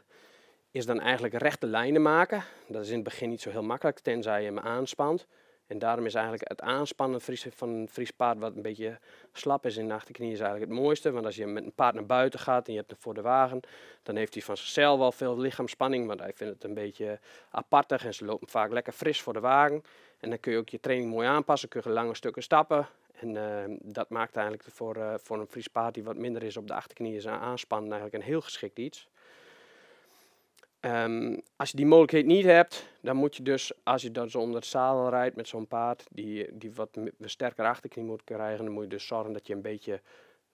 is dan eigenlijk rechte lijnen maken. Dat is in het begin niet zo heel makkelijk, tenzij je hem aanspant. En daarom is eigenlijk het aanspannen van een Fries paard, wat een beetje slap is in de achterknie, is eigenlijk het mooiste. Want als je met een paard naar buiten gaat en je hebt hem voor de wagen, dan heeft hij van zichzelf wel veel lichaamsspanning. Want hij vindt het een beetje apartig en ze lopen vaak lekker fris voor de wagen. En dan kun je ook je training mooi aanpassen, kun je lange stukken stappen. En ehm, dat maakt eigenlijk voor, eh, voor een Fries paard die wat minder is op de achterknie, is aanspannen eigenlijk een heel geschikt iets. Ehm, als je die mogelijkheid niet hebt, dan moet je dus, als je dan zo onder het zadel rijdt met zo'n paard, die, die wat sterker achterknie moet krijgen, dan moet je dus zorgen dat je een beetje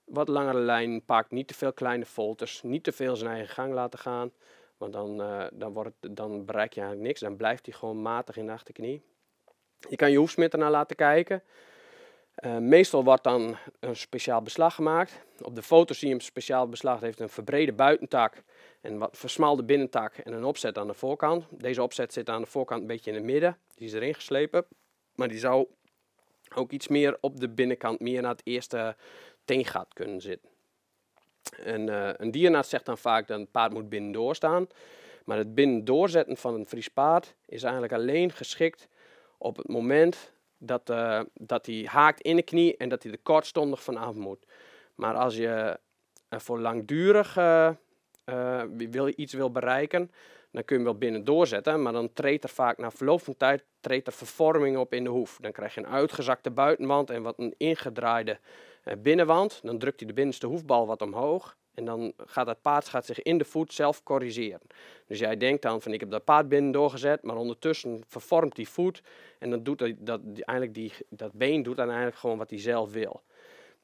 wat langere lijn pakt, niet te veel kleine folters, niet te veel zijn eigen gang laten gaan, want dan, eh, dan, wordt dan bereik je eigenlijk niks, dan blijft hij gewoon matig in de achterknie. Je kan je hoefsmid naar laten kijken. Eh, meestal wordt dan een speciaal beslag gemaakt. Op de foto zie je een speciaal beslag, heeft een verbrede buitentak en wat versmalde binnentak en een opzet aan de voorkant. Deze opzet zit aan de voorkant een beetje in het midden. Die is erin geslepen. Maar die zou ook iets meer op de binnenkant, meer naar het eerste teengaat kunnen zitten. En, eh, een dierenarts zegt dan vaak dat een paard moet binnendoor staan. Maar het binnen doorzetten van een Fries paard is eigenlijk alleen geschikt op het moment dat, uh, dat hij haakt in de knie en dat hij er kortstondig vanaf moet. Maar als je voor langdurig eh, eh, wil je iets wil bereiken, dan kun je wel binnen doorzetten, maar dan treedt er vaak na verloop van tijd treedt er vervorming op in de hoef. Dan krijg je een uitgezakte buitenwand en wat een ingedraaide eh, binnenwand. Dan drukt hij de binnenste hoefbal wat omhoog en dan gaat dat paard gaat zich in de voet zelf corrigeren. Dus jij denkt dan van ik heb dat paard binnen doorgezet, maar ondertussen vervormt die voet en dan doet dat, dat, eigenlijk die, dat been doet uiteindelijk gewoon wat hij zelf wil.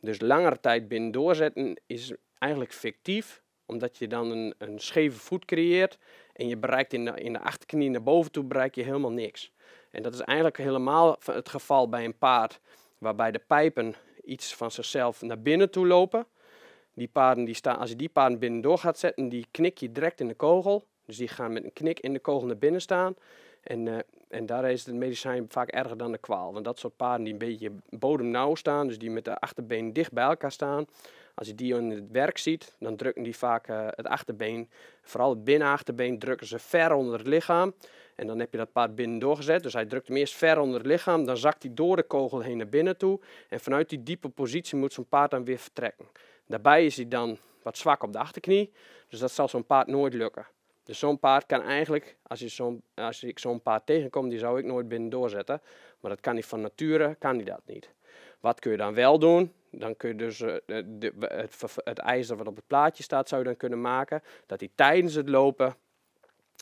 Dus langere tijd binnen doorzetten is eigenlijk fictief, omdat je dan een, een scheve voet creëert en je bereikt in de, in de achterknie naar boven toe bereik je helemaal niks. En dat is eigenlijk helemaal het geval bij een paard waarbij de pijpen iets van zichzelf naar binnen toe lopen. Die paarden die staan, als je die paarden binnen door gaat zetten, die knik je direct in de kogel. Dus die gaan met een knik in de kogel naar binnen staan. En, eh, en daar is het medicijn vaak erger dan de kwaal. Want dat soort paarden die een beetje bodemnauw staan, dus die met de achterbenen dicht bij elkaar staan, als je die in het werk ziet, dan drukken die vaak eh, het achterbeen, vooral het binnenachterbeen, drukken ze ver onder het lichaam. En dan heb je dat paard binnen doorgezet. Dus hij drukt hem eerst ver onder het lichaam. Dan zakt hij door de kogel heen naar binnen toe. En vanuit die diepe positie moet zo'n paard dan weer vertrekken. Daarbij is hij dan wat zwak op de achterknie. Dus dat zal zo'n paard nooit lukken. Dus zo'n paard kan eigenlijk, als, je zo als ik zo'n paard tegenkom, die zou ik nooit binnen doorzetten. Maar dat kan hij van nature, kan dat niet. Wat kun je dan wel doen? dan kun je dus eh, de, het, ijzer wat op het plaatje staat, zou je dan kunnen maken dat hij tijdens het lopen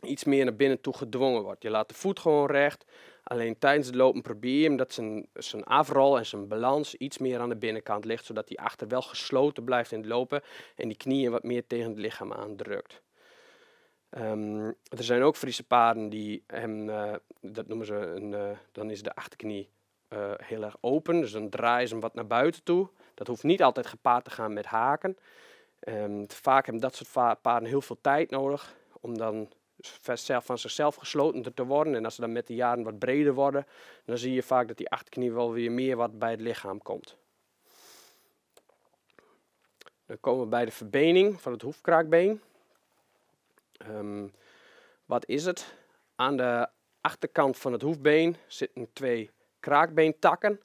iets meer naar binnen toe gedwongen wordt. Je laat de voet gewoon recht. Alleen tijdens het lopen probeer je hem dat zijn, zijn afrol en zijn balans iets meer aan de binnenkant ligt. Zodat hij achter wel gesloten blijft in het lopen en die knieën wat meer tegen het lichaam aandrukt. Ehm, er zijn ook Friese paarden die hem, eh, dat noemen ze, een, eh, dan is de achterknie heel erg open. Dus dan draaien ze hem wat naar buiten toe. Dat hoeft niet altijd gepaard te gaan met haken. Ehm, vaak hebben dat soort paarden heel veel tijd nodig om dan van zichzelf gesloten te worden. En als ze dan met de jaren wat breder worden, dan zie je vaak dat die achterknie wel weer meer wat bij het lichaam komt. Dan komen we bij de verbening van het hoefkraakbeen. Um, wat is het? Aan de achterkant van het hoefbeen zitten twee kraakbeentakken.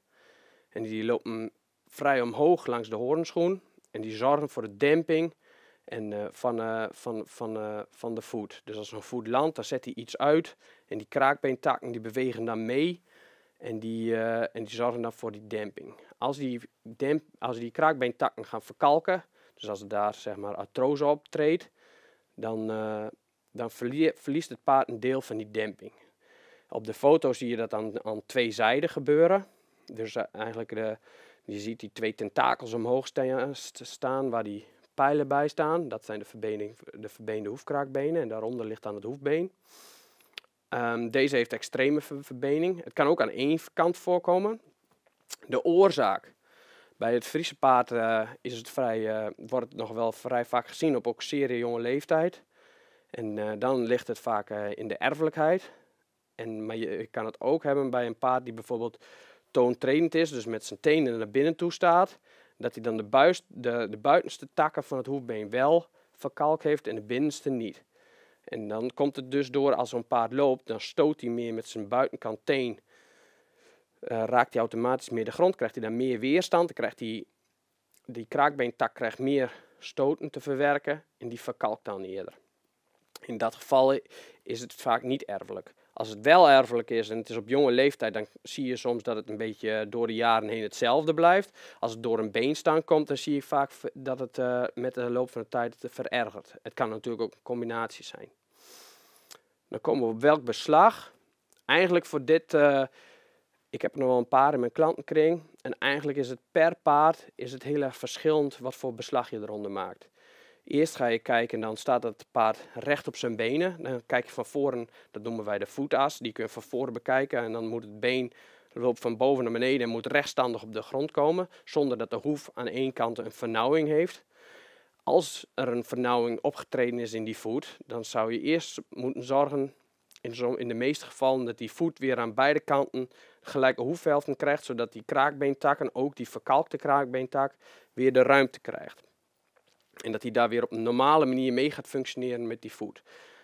En die lopen vrij omhoog langs de horenschoen. En die zorgen voor de demping en, eh, eh, van, van, van, eh, van de voet. Dus als een voet landt, dan zet hij iets uit. En die kraakbeentakken die bewegen dan mee. En die, en die zorgen dan voor die demping. Als die, demp, als die kraakbeentakken gaan verkalken, dus als er daar zeg maar artrose optreedt, dan, dan verliest het paard een deel van die demping. Op de foto zie je dat aan, aan twee zijden gebeuren. Dus eigenlijk de, je ziet die twee tentakels omhoog staan waar die pijlen bij staan. Dat zijn de, de verbeende hoefkraakbenen en daaronder ligt dan het hoefbeen. Ehm, deze heeft extreme verbening. Het kan ook aan één kant voorkomen. De oorzaak. Bij het Friese paard eh, is het vrij, eh, wordt het nog wel vrij vaak gezien op ook zeer jonge leeftijd. En eh, dan ligt het vaak in de erfelijkheid. En, maar je, kan het ook hebben bij een paard die bijvoorbeeld toontredend is, dus met zijn tenen naar binnen toe staat, dat hij dan de, buis, de, de buitenste takken van het hoefbeen wel verkalk heeft en de binnenste niet. En dan komt het dus door als zo'n paard loopt, dan stoot hij meer met zijn buitenkant teen. Eh, raakt hij automatisch meer de grond, krijgt hij dan meer weerstand, dan krijgt hij die kraakbeentak krijgt meer stoten te verwerken en die verkalkt dan eerder. In dat geval is het vaak niet erfelijk. Als het wel erfelijk is en het is op jonge leeftijd, dan zie je soms dat het een beetje door de jaren heen hetzelfde blijft. Als het door een beenstaan komt, dan zie je vaak dat het eh, met de loop van de tijd verergert. Het kan natuurlijk ook een combinatie zijn. Dan komen we op welk beslag. Eigenlijk voor dit, eh, ik heb er nog wel een paar in mijn klantenkring. En eigenlijk is het per paard is het heel erg verschillend wat voor beslag je eronder maakt. Eerst ga je kijken, en dan staat het paard recht op zijn benen. Dan kijk je van voren, dat noemen wij de voetas, die kun je van voren bekijken. En dan moet het been loopt van boven naar beneden en moet rechtstandig op de grond komen, zonder dat de hoef aan één kant een vernauwing heeft. Als er een vernauwing opgetreden is in die voet, dan zou je eerst moeten zorgen, in, in de meeste gevallen, dat die voet weer aan beide kanten gelijke hoefvelden krijgt, zodat die kraakbeentak en ook die verkalkte kraakbeentak weer de ruimte krijgt. En dat hij daar weer op een normale manier mee gaat functioneren met die voet.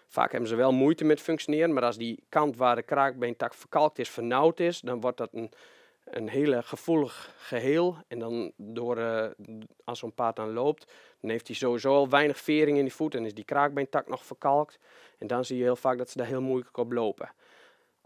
Vaak hebben ze wel moeite met functioneren, maar als die kant waar de kraakbeentak verkalkt is, vernauwd is, dan wordt dat een, een hele gevoelig geheel. En dan door, uh, als zo'n paard dan loopt, dan heeft hij sowieso al weinig vering in die voet en is die kraakbeentak nog verkalkt. En dan zie je heel vaak dat ze daar heel moeilijk op lopen.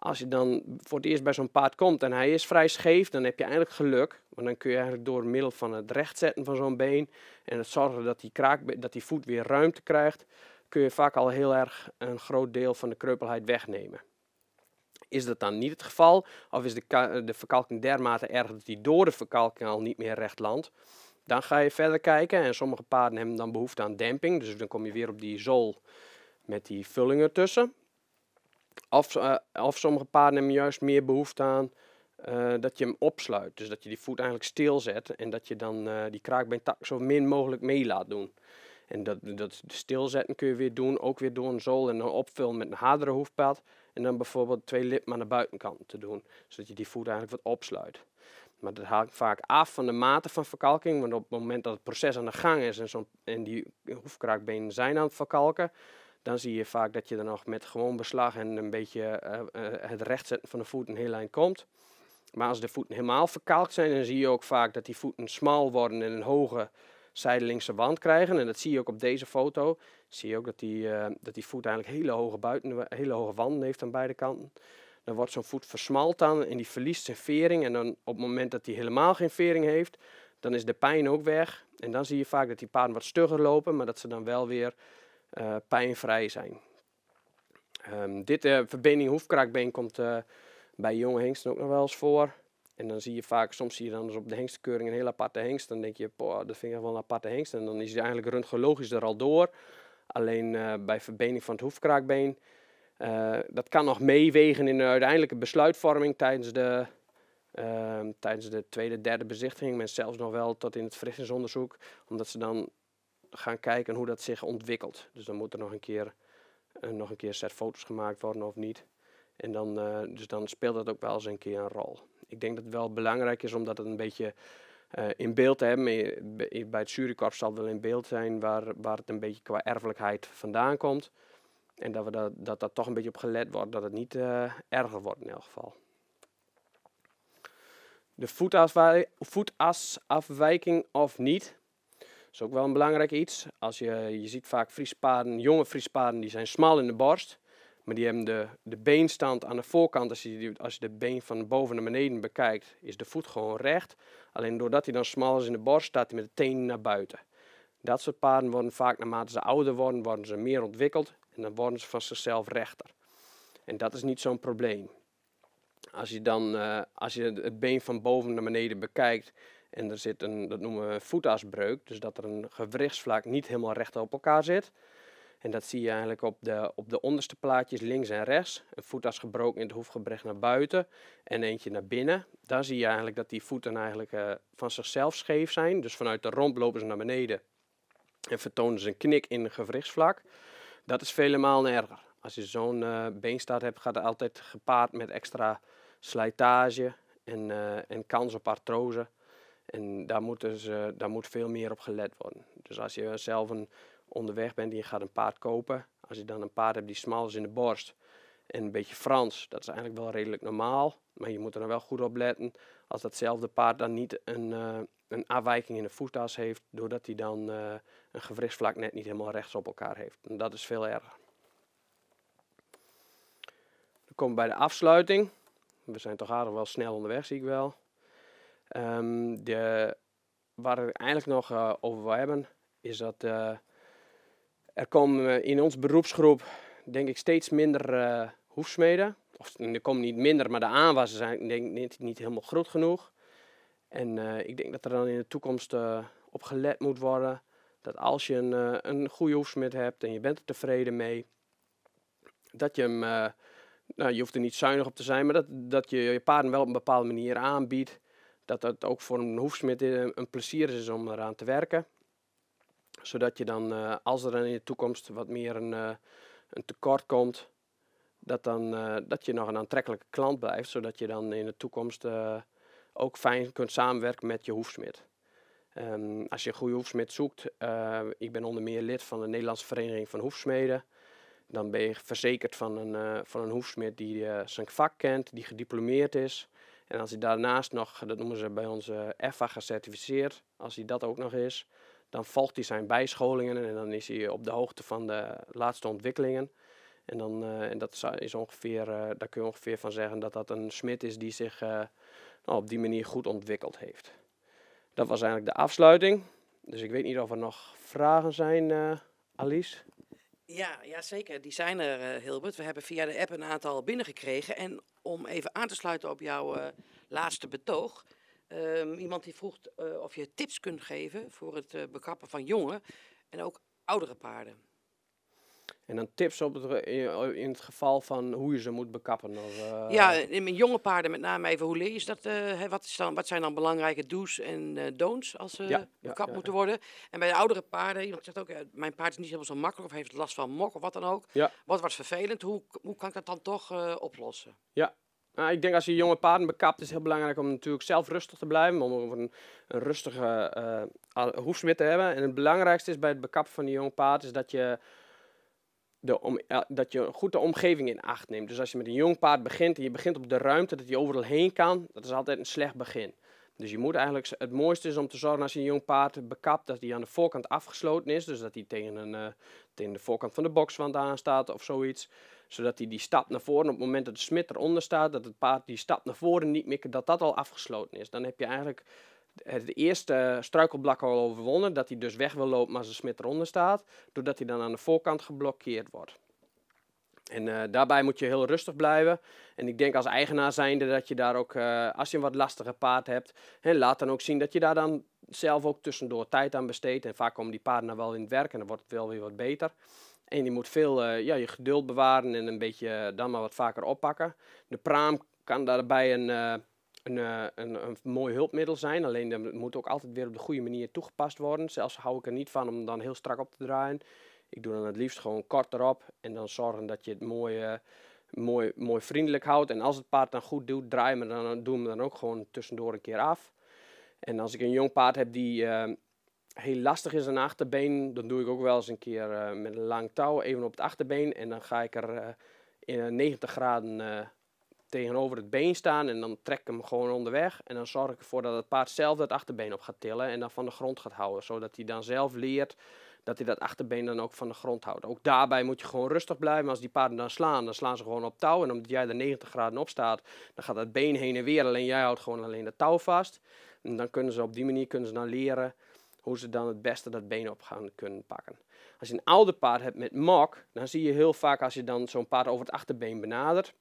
Als je dan voor het eerst bij zo'n paard komt en hij is vrij scheef, dan heb je eigenlijk geluk. Want dan kun je eigenlijk door middel van het rechtzetten van zo'n been en het zorgen dat die, kraak, dat die voet weer ruimte krijgt, kun je vaak al heel erg een groot deel van de kreupelheid wegnemen. Is dat dan niet het geval? Of is de, de verkalking dermate erg dat die door de verkalking al niet meer recht landt? Dan ga je verder kijken en sommige paarden hebben dan behoefte aan demping. Dus dan kom je weer op die zool met die vulling ertussen. Of, uh, eh, sommige paarden hebben juist meer behoefte aan eh, dat je hem opsluit. Dus dat je die voet eigenlijk stilzet en dat je dan uh, die kraakbeentak zo min mogelijk mee laat doen. En dat, dat stilzetten kun je weer doen, ook weer door een zool en dan opvullen met een hardere hoefpad. En dan bijvoorbeeld twee lippen aan de buitenkant te doen, zodat je die voet eigenlijk wat opsluit. Maar dat haalt vaak af van de mate van verkalking, want op het moment dat het proces aan de gang is en, zo en die hoefkraakbenen zijn aan het verkalken, dan zie je vaak dat je er nog met gewoon beslag en een beetje uh, uh, het rechtzetten van de voet een heel eind komt. Maar als de voeten helemaal verkalkt zijn, dan zie je ook vaak dat die voeten smal worden en een hoge zijdelingse wand krijgen. En dat zie je ook op deze foto. Zie je ook dat die, eh, dat die voet eigenlijk hele hoge, buiten, hele hoge wanden heeft aan beide kanten. Dan wordt zo'n voet versmalt dan en die verliest zijn vering. En dan op het moment dat die helemaal geen vering heeft, dan is de pijn ook weg. En dan zie je vaak dat die paarden wat stugger lopen, maar dat ze dan wel weer eh, pijnvrij zijn. Ehm, dit eh, verbinding hoefkraakbeen komt eh, bij jonge hengsten ook nog wel eens voor. En dan zie je vaak, soms zie je dan dus op de hengstekeuring een heel aparte hengst. Dan denk je, poh, dat vind ik wel een aparte hengst. En dan is hij eigenlijk röntgenologisch er al door. Alleen bij verbening van het hoefkraakbeen, dat kan nog meewegen in de uiteindelijke besluitvorming tijdens de, ehm, tijdens de tweede, derde bezichtiging. Men zelfs nog wel tot in het verrichtingsonderzoek, omdat ze dan gaan kijken hoe dat zich ontwikkelt. Dus dan moet er nog een keer, eh, nog een keer set foto's gemaakt worden of niet. En dan, eh, dus dan speelt dat ook wel eens een keer een rol. Ik denk dat het wel belangrijk is om dat een beetje eh, in beeld te hebben. Bij het jurykorps zal het wel in beeld zijn waar, waar het een beetje qua erfelijkheid vandaan komt. En dat, we dat, dat, dat toch een beetje op gelet wordt, dat het niet erger wordt in elk geval. De voetafwijking of niet, dat is ook wel een belangrijk iets. Als je, je ziet vaak jonge vriespaden, die zijn smal in de borst. Maar die hebben de, de beenstand aan de voorkant, als je, als je de been van boven naar beneden bekijkt, is de voet gewoon recht. Alleen doordat hij dan smal is in de borst, staat hij met de tenen naar buiten. Dat soort paarden worden vaak, naarmate ze ouder worden, worden ze meer ontwikkeld. En dan worden ze van zichzelf rechter. En dat is niet zo'n probleem. Als je dan eh, als je het been van boven naar beneden bekijkt, en er zit een, dat noemen we voetasbreuk. dus dat er een gewrichtsvlak niet helemaal recht op elkaar zit. En dat zie je eigenlijk op de, op de onderste plaatjes links en rechts. Een voetas gebroken in het hoefgebrecht naar buiten en eentje naar binnen. Daar zie je eigenlijk dat die voeten eigenlijk eh, van zichzelf scheef zijn. Dus vanuit de romp lopen ze naar beneden en vertonen ze een knik in een gewrichtsvlak. Dat is vele malen erger. Als je zo'n uh, beenstaat hebt, gaat er altijd gepaard met extra slijtage en, eh, en kans op artrose. En daar moet, dus, daar moet veel meer op gelet worden. Dus als je zelf een, onderweg bent en je gaat een paard kopen, als je dan een paard hebt die smal is in de borst en een beetje Frans, dat is eigenlijk wel redelijk normaal. Maar je moet er dan wel goed op letten als datzelfde paard dan niet een, eh, een afwijking in de voetas heeft, doordat hij dan eh, een gewrichtsvlak net niet helemaal rechts op elkaar heeft. En dat is veel erger. Dan komen we bij de afsluiting. We zijn toch aardig wel snel onderweg, zie ik wel. Um, de, waar we eigenlijk nog eh, over wil hebben, is dat eh, er komen in ons beroepsgroep, denk ik, steeds minder eh, hoefsmeden. Of er komen niet minder, maar de aanwassen zijn denk ik, niet, niet helemaal groot genoeg. En ik denk dat er dan in de toekomst op gelet moet worden dat als je een, een goede hoefsmid hebt en je bent er tevreden mee, dat je hem, nou je hoeft er niet zuinig op te zijn, maar dat, dat je je paarden wel op een bepaalde manier aanbiedt dat het ook voor een hoefsmid eh, een plezier is om eraan te werken. Zodat je dan, eh, als er in de toekomst wat meer een, eh, een tekort komt, dat, dan, dat je nog een aantrekkelijke klant blijft. Zodat je dan in de toekomst ook fijn kunt samenwerken met je hoefsmid. Ehm, als je een goede hoefsmid zoekt, uh, ik ben onder meer lid van de Nederlandse Vereniging van Hoefsmeden. Dan ben je verzekerd van een, uh, van een hoefsmid die zijn vak kent, die gediplomeerd is. En als hij daarnaast nog, dat noemen ze bij ons EFA eh, gecertificeerd, als hij dat ook nog is, dan volgt hij zijn bijscholingen en dan is hij op de hoogte van de laatste ontwikkelingen. En, dan, eh, en dat is ongeveer, eh, daar kun je ongeveer van zeggen dat dat een smid is die zich nou, op die manier goed ontwikkeld heeft. Dat was eigenlijk de afsluiting. Dus ik weet niet of er nog vragen zijn, Alice. Ja, ja, zeker. Die zijn er, eh, Hilbert. We hebben via de app een aantal binnengekregen. En om even aan te sluiten op jouw eh, laatste betoog. Ehm, iemand die vroeg eh, of je tips kunt geven voor het bekappen van jonge en ook oudere paarden. En dan tips op het, eh, in het geval van hoe je ze moet bekappen. Of, eh, Ja, in mijn jonge paarden met name even. Hoe leer je dat? Eh, wat, is dan, wat zijn dan belangrijke do's en don'ts als ze ja, bekapt moeten worden? En bij de oudere paarden, iemand zegt ook, mijn paard is niet helemaal zo makkelijk of heeft last van mok of wat dan ook. Wat wordt vervelend? Hoe, hoe kan ik dat dan toch oplossen? Ja, nou, ik denk als je jonge paarden bekapt, is het heel belangrijk om natuurlijk zelf rustig te blijven. Om een, rustige uh, hoefsmid te hebben. En het belangrijkste is bij het bekappen van die jong paard is dat je om, eh, dat je goed de omgeving in acht neemt. Dus als je met een jong paard begint en je begint op de ruimte dat hij overal heen kan, dat is altijd een slecht begin. Dus je moet eigenlijk, het mooiste is om te zorgen als je een jong paard bekapt, dat hij aan de voorkant afgesloten is. Dus dat hij tegen, een, eh, tegen de voorkant van de bokswand aan staat of zoiets. Zodat hij die stap naar voren, op het moment dat de smid eronder staat, dat het paard die stap naar voren niet meer, dat dat al afgesloten is. Dan heb je eigenlijk het eerste struikelblok al overwonnen. Dat hij dus weg wil lopen, maar zijn smid eronder staat. Doordat hij dan aan de voorkant geblokkeerd wordt. En eh, daarbij moet je heel rustig blijven. En ik denk als eigenaar zijnde dat je daar ook, eh, als je een wat lastiger paard hebt, hè, laat dan ook zien dat je daar dan zelf ook tussendoor tijd aan besteedt. En vaak komen die paarden dan wel in het werk en dan wordt het wel weer wat beter. En je moet veel eh, ja, je geduld bewaren en een beetje dan maar wat vaker oppakken. De praam kan daarbij een een, eh, een, een, mooi hulpmiddel zijn. Alleen dat moet ook altijd weer op de goede manier toegepast worden. Zelfs hou ik er niet van om dan heel strak op te draaien. Ik doe dan het liefst gewoon kort erop en dan zorgen dat je het mooi, eh, mooi, mooi vriendelijk houdt. En als het paard dan goed doet, draai me dan, doe hem dan ook gewoon tussendoor een keer af. En als ik een jong paard heb die eh, heel lastig is aan de achterbeen, dan doe ik ook wel eens een keer met een lang touw even op het achterbeen. En dan ga ik er in 90 graden tegenover het been staan en dan trek ik hem gewoon onderweg. En dan zorg ik ervoor dat het paard zelf dat achterbeen op gaat tillen en dan van de grond gaat houden. Zodat hij dan zelf leert dat hij dat achterbeen dan ook van de grond houdt. Ook daarbij moet je gewoon rustig blijven. Als die paarden dan slaan, dan slaan ze gewoon op touw. En omdat jij er 90 graden op staat, dan gaat dat been heen en weer. Alleen jij houdt gewoon alleen de touw vast. En dan kunnen ze op die manier kunnen ze dan leren hoe ze dan het beste dat been op gaan kunnen pakken. Als je een ouder paard hebt met mok, dan zie je heel vaak als je dan zo'n paard over het achterbeen benadert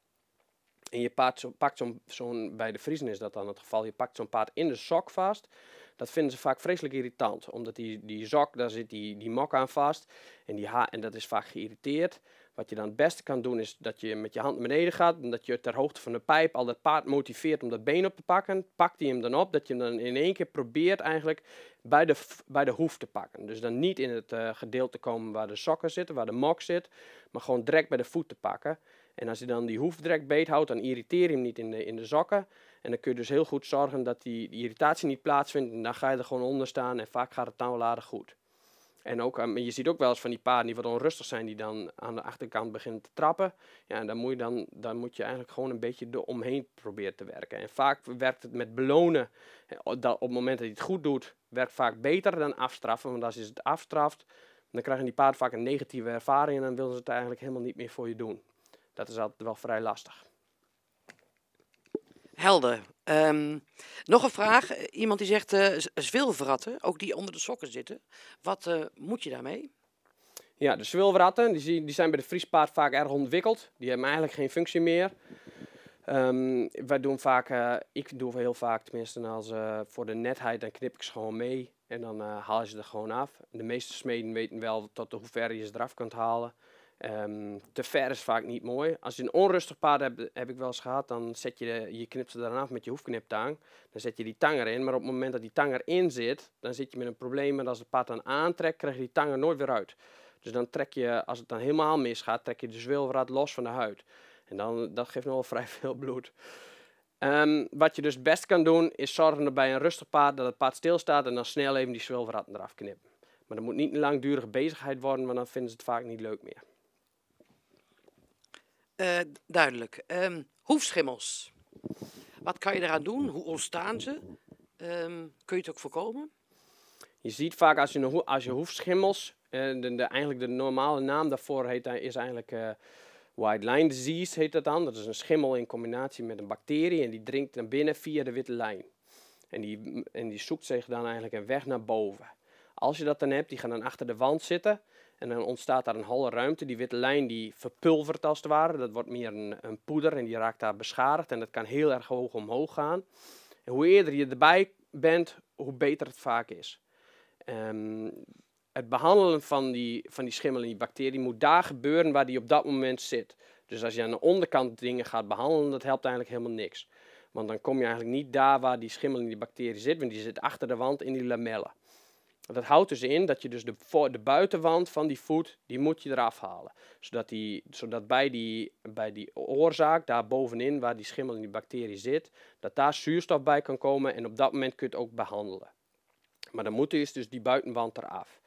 en je paard zo, pakt zo'n, bij de Friesen is dat dan het geval, je pakt zo'n paard in de sok vast. Dat vinden ze vaak vreselijk irritant, omdat die, die sok, daar zit die, die mok aan vast en, die ha en dat is vaak geïrriteerd. Wat je dan het beste kan doen is dat je met je hand naar beneden gaat en dat je ter hoogte van de pijp al dat paard motiveert om dat been op te pakken. Pakt hij hem dan op, dat je hem dan in één keer probeert eigenlijk bij de, bij de hoef te pakken. Dus dan niet in het uh, gedeelte komen waar de sokken zitten, waar de mok zit, maar gewoon direct bij de voet te pakken. En als je dan die hoefdrek beet houdt, dan irriteer je hem niet in de, in de zakken. En dan kun je dus heel goed zorgen dat die, irritatie niet plaatsvindt. En dan ga je er gewoon onder staan en vaak gaat het touwladen goed. En ook, eh, je ziet ook wel eens van die paarden die wat onrustig zijn, die dan aan de achterkant beginnen te trappen. Ja, dan moet je, dan, dan moet je eigenlijk gewoon een beetje eromheen proberen te werken. En vaak werkt het met belonen. op het moment dat hij het goed doet, werkt vaak beter dan afstraffen. Want als je het afstraft, dan krijgen die paarden vaak een negatieve ervaring en dan willen ze het eigenlijk helemaal niet meer voor je doen dat is altijd wel vrij lastig. Helder. Ehm, nog een vraag. Iemand die zegt eh, zwilverratten, ook die onder de sokken zitten. Wat eh, moet je daarmee? Ja, de zwilverratten die, die zijn bij de vriespaard vaak erg ontwikkeld. Die hebben eigenlijk geen functie meer. Ehm, wij doen vaak, eh, ik doe heel vaak tenminste als, voor de netheid, dan knip ik ze gewoon mee en dan uh, haal je ze er gewoon af. De meeste smeden weten wel tot de hoever je ze eraf kunt halen. Ehm, te ver is vaak niet mooi. Als je een onrustig paard hebt, heb ik wel eens gehad, dan zet je, je knipt ze daarna af met je hoefkniptang. Dan zet je die tang erin, maar op het moment dat die tang erin zit, dan zit je met een probleem. En als het paard dan aantrekt, krijg je die tang er nooit weer uit. Dus dan trek je, als het dan helemaal misgaat, trek je de zwilverraad los van de huid. En dan, dat geeft nogal (laughs) vrij veel bloed. Ehm, wat je dus best kan doen, is zorgen bij een rustig paard dat het paard stilstaat en dan snel even die zwilverraad eraf knippen. Maar dat moet niet een langdurige bezigheid worden, want dan vinden ze het vaak niet leuk meer. Eh, duidelijk. Um, hoefschimmels. Wat kan je eraan doen? Hoe ontstaan ze? Ehm, kun je het ook voorkomen? Je ziet vaak als je, als je hoefschimmels, uh, de, eigenlijk de normale naam daarvoor heet, is eigenlijk uh, white line disease heet dat dan. Dat is een schimmel in combinatie met een bacterie en die dringt naar binnen via de witte lijn. En die, en die zoekt zich dan eigenlijk een weg naar boven. Als je dat dan hebt, die gaan dan achter de wand zitten. En dan ontstaat daar een holle ruimte. Die witte lijn die verpulvert als het ware. Dat wordt meer een, een poeder en die raakt daar beschadigd. En dat kan heel erg hoog omhoog gaan. En hoe eerder je erbij bent, hoe beter het vaak is. Ehm, het behandelen van die, van die schimmel en die bacterie moet daar gebeuren waar die op dat moment zit. Dus als je aan de onderkant dingen gaat behandelen, dat helpt eigenlijk helemaal niks. Want dan kom je eigenlijk niet daar waar die schimmel en die bacterie zit, want die zit achter de wand in die lamellen. Dat houdt dus in dat je dus de, de buitenwand van die voet, die moet je eraf halen. Zodat, die, zodat bij, die, bij die oorzaak, daar bovenin waar die schimmel en die bacterie zit, dat daar zuurstof bij kan komen en op dat moment kun je het ook behandelen. Maar dan moet dus, dus die buitenwand eraf.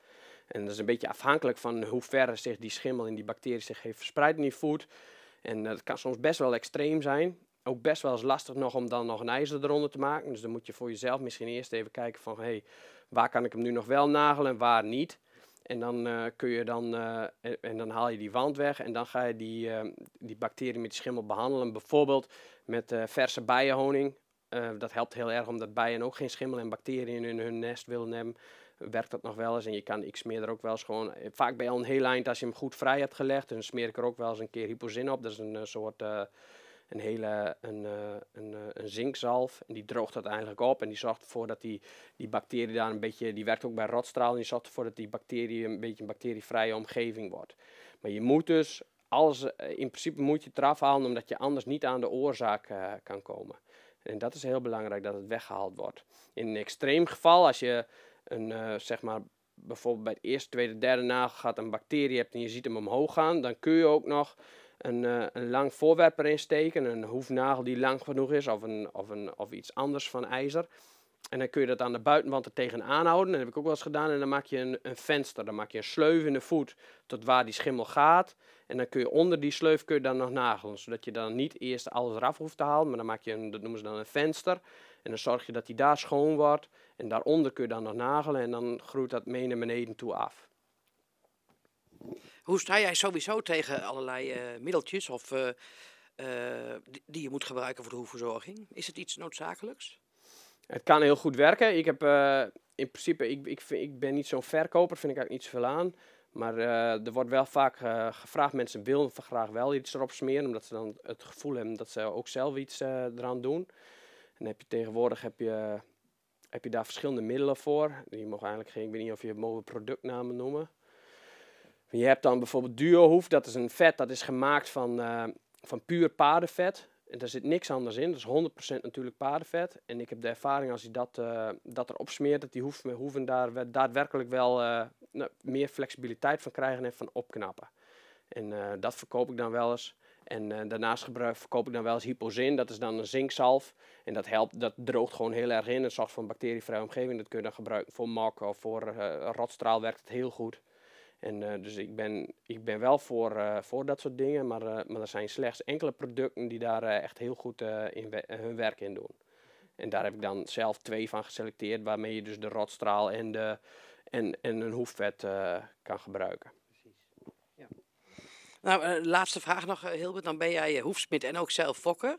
En dat is een beetje afhankelijk van hoe ver zich die schimmel en die bacterie zich heeft verspreid in die voet. En dat eh, kan soms best wel extreem zijn. Ook best wel eens lastig nog om dan nog een ijzer eronder te maken. Dus dan moet je voor jezelf misschien eerst even kijken van... Hey, waar kan ik hem nu nog wel nagelen en waar niet. En dan eh, kun je dan, eh, en, dan haal je die wand weg en dan ga je die, uh, die bacteriën met die schimmel behandelen. Bijvoorbeeld met verse bijenhoning. dat helpt heel erg omdat bijen ook geen schimmel en bacteriën in hun nest willen hebben. Werkt dat nog wel eens en je kan, ik smeer er ook wel eens gewoon, vaak bij al een heel eind als je hem goed vrij hebt gelegd. Dan smeer ik er ook wel eens een keer hypozin op. Dat is een soort een hele een, eh, een, eh, een zinkzalf. En die droogt dat eigenlijk op. En die zorgt ervoor dat die, die bacterie daar een beetje. Die werkt ook bij rotstraal. En die zorgt ervoor dat die bacterie een beetje een bacterievrije omgeving wordt. Maar je moet dus alles. Eh, in principe moet je eraf halen, omdat je anders niet aan de oorzaak kan komen. En dat is heel belangrijk dat het weggehaald wordt. In een extreem geval, als je een zeg maar bijvoorbeeld bij het eerste, tweede, derde nagel gaat een bacterie hebt en je ziet hem omhoog gaan, dan kun je ook nog een, eh, een lang voorwerp erin steken, een hoefnagel die lang genoeg is of, een, of, een, of iets anders van ijzer. En dan kun je dat aan de buitenwand er tegenaan houden. Dat heb ik ook wel eens gedaan. En dan maak je een, een venster. Dan maak je een sleuf in de voet tot waar die schimmel gaat. En dan kun je onder die sleuf kun je dan nog nagelen. Zodat je dan niet eerst alles eraf hoeft te halen. Maar dan maak je, een, dat noemen ze dan een venster. En dan zorg je dat die daar schoon wordt. En daaronder kun je dan nog nagelen. En dan groeit dat mee naar beneden toe af hoe sta jij sowieso tegen allerlei eh, middeltjes of, eh, eh, die je moet gebruiken voor de hoeverzorging? Is het iets noodzakelijks? Het kan heel goed werken. Ik, heb, in principe, ik, ik, ik ben niet zo'n verkoper, vind ik eigenlijk niet zoveel aan. Maar er wordt wel vaak gevraagd, mensen willen graag wel iets erop smeren, omdat ze dan het gevoel hebben dat ze ook zelf iets eraan doen. En heb je tegenwoordig heb je, heb je daar verschillende middelen voor. Die mag eigenlijk geen, ik weet niet of je mogen productnamen noemen. Je hebt dan bijvoorbeeld duohoef, dat is een vet dat is gemaakt van, eh, van puur paardenvet. En daar zit niks anders in, dat is 100% natuurlijk paardenvet. En ik heb de ervaring als je dat, uh, dat erop smeert, dat die hoeven, hoeven daar daadwerkelijk wel eh, nou, meer flexibiliteit van krijgen en van opknappen. En dat verkoop ik dan wel eens. En daarnaast gebruik, verkoop ik dan wel eens hypozin, dat is dan een zinkzalf. En dat helpt, dat droogt gewoon heel erg in, zorgt voor van bacterievrije omgeving. Dat kun je dan gebruiken voor mak of voor rotstraal, werkt het heel goed. En, eh, dus ik ben, ik ben wel voor, eh, voor dat soort dingen, maar, eh, maar er zijn slechts enkele producten die daar echt heel goed in hun werk in doen. En daar heb ik dan zelf twee van geselecteerd, waarmee je dus de rotstraal en, de, en, en een hoefvet kan gebruiken. Precies. Ja. Nou, laatste vraag nog, Hilbert. Dan ben jij hoefsmid en ook zelf fokker.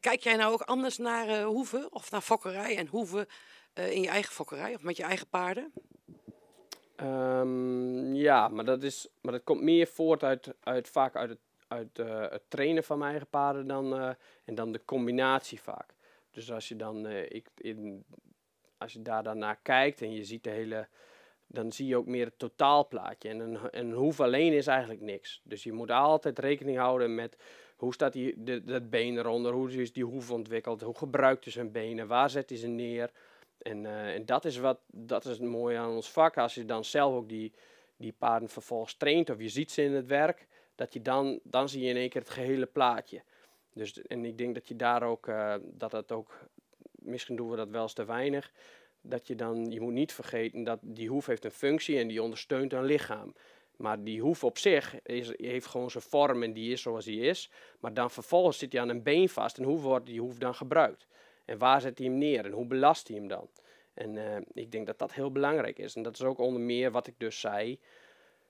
kijk jij nou ook anders naar hoeven of naar fokkerij en hoeven in je eigen fokkerij of met je eigen paarden? Ehm, ja, maar dat, is, maar dat komt meer voort uit, uit vaak uit het, uit, eh, het trainen van mijn eigen paarden dan, eh, en dan de combinatie vaak. Dus als je dan eh, ik, in, als je daar dan naar kijkt en je ziet de hele, dan zie je ook meer het totaalplaatje. En een, een hoef alleen is eigenlijk niks. Dus je moet altijd rekening houden met hoe staat die, de, dat been eronder, hoe is die hoef ontwikkeld, hoe gebruikt hij zijn benen, waar zet hij ze neer. En, eh, en dat, is wat, dat is het mooie aan ons vak. Als je dan zelf ook die, die paarden vervolgens traint of je ziet ze in het werk, dat je dan, dan zie je in één keer het gehele plaatje. Dus, en ik denk dat je daar ook, eh, dat dat ook, misschien doen we dat wel eens te weinig, dat je dan, je moet niet vergeten dat die hoef heeft een functie en die ondersteunt een lichaam. Maar die hoef op zich is, heeft gewoon zijn vorm en die is zoals die is. Maar dan vervolgens zit hij aan een been vast en hoe wordt die hoef dan gebruikt? En waar zet hij hem neer en hoe belast hij hem dan? En eh, ik denk dat dat heel belangrijk is. En dat is ook onder meer wat ik dus zei.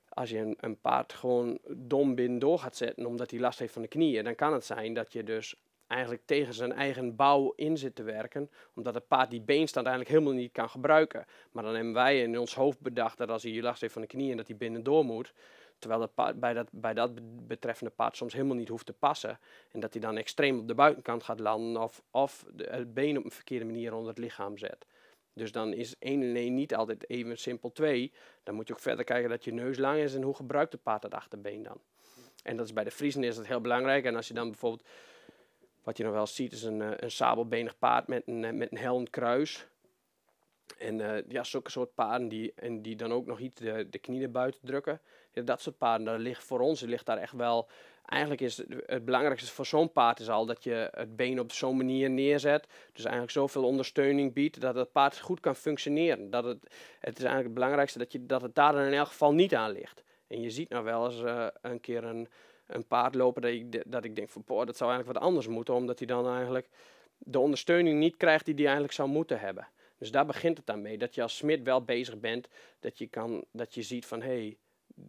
Als je een, een paard gewoon dom binnen door gaat zetten omdat hij last heeft van de knieën, dan kan het zijn dat je dus eigenlijk tegen zijn eigen bouw in zit te werken, omdat het paard die beenstand eigenlijk helemaal niet kan gebruiken. Maar dan hebben wij in ons hoofd bedacht dat als hij last heeft van de knieën en dat hij binnendoor moet, Terwijl dat paard bij, dat, bij dat betreffende paard soms helemaal niet hoeft te passen. En dat hij dan extreem op de buitenkant gaat landen of, of het been op een verkeerde manier onder het lichaam zet. Dus dan is één en één niet altijd even simpel twee. Dan moet je ook verder kijken dat je neus lang is en hoe gebruikt het paard dat achterbeen dan. En dat is bij de Friesen is dat heel belangrijk. En als je dan bijvoorbeeld, wat je nog wel ziet, is een, eh, een sabelbenig paard met een, eh, met een hellend kruis. En eh, ja, zulke soort paarden die, en die dan ook nog iets de, de knieën buiten drukken dat soort paarden, daar ligt, voor ons ligt daar echt wel... Eigenlijk is het, het belangrijkste voor zo'n paard is al dat je het been op zo'n manier neerzet. Dus eigenlijk zoveel ondersteuning biedt dat het paard goed kan functioneren. Dat het, het is eigenlijk het belangrijkste dat, je, dat het daar in elk geval niet aan ligt. En je ziet nou wel eens eh, een keer een, een paard lopen dat ik, dat ik denk van boah, dat zou eigenlijk wat anders moeten. Omdat hij dan eigenlijk de ondersteuning niet krijgt die hij eigenlijk zou moeten hebben. Dus daar begint het dan mee. Dat je als smid wel bezig bent. Dat je, kan, dat je ziet van hé, hey,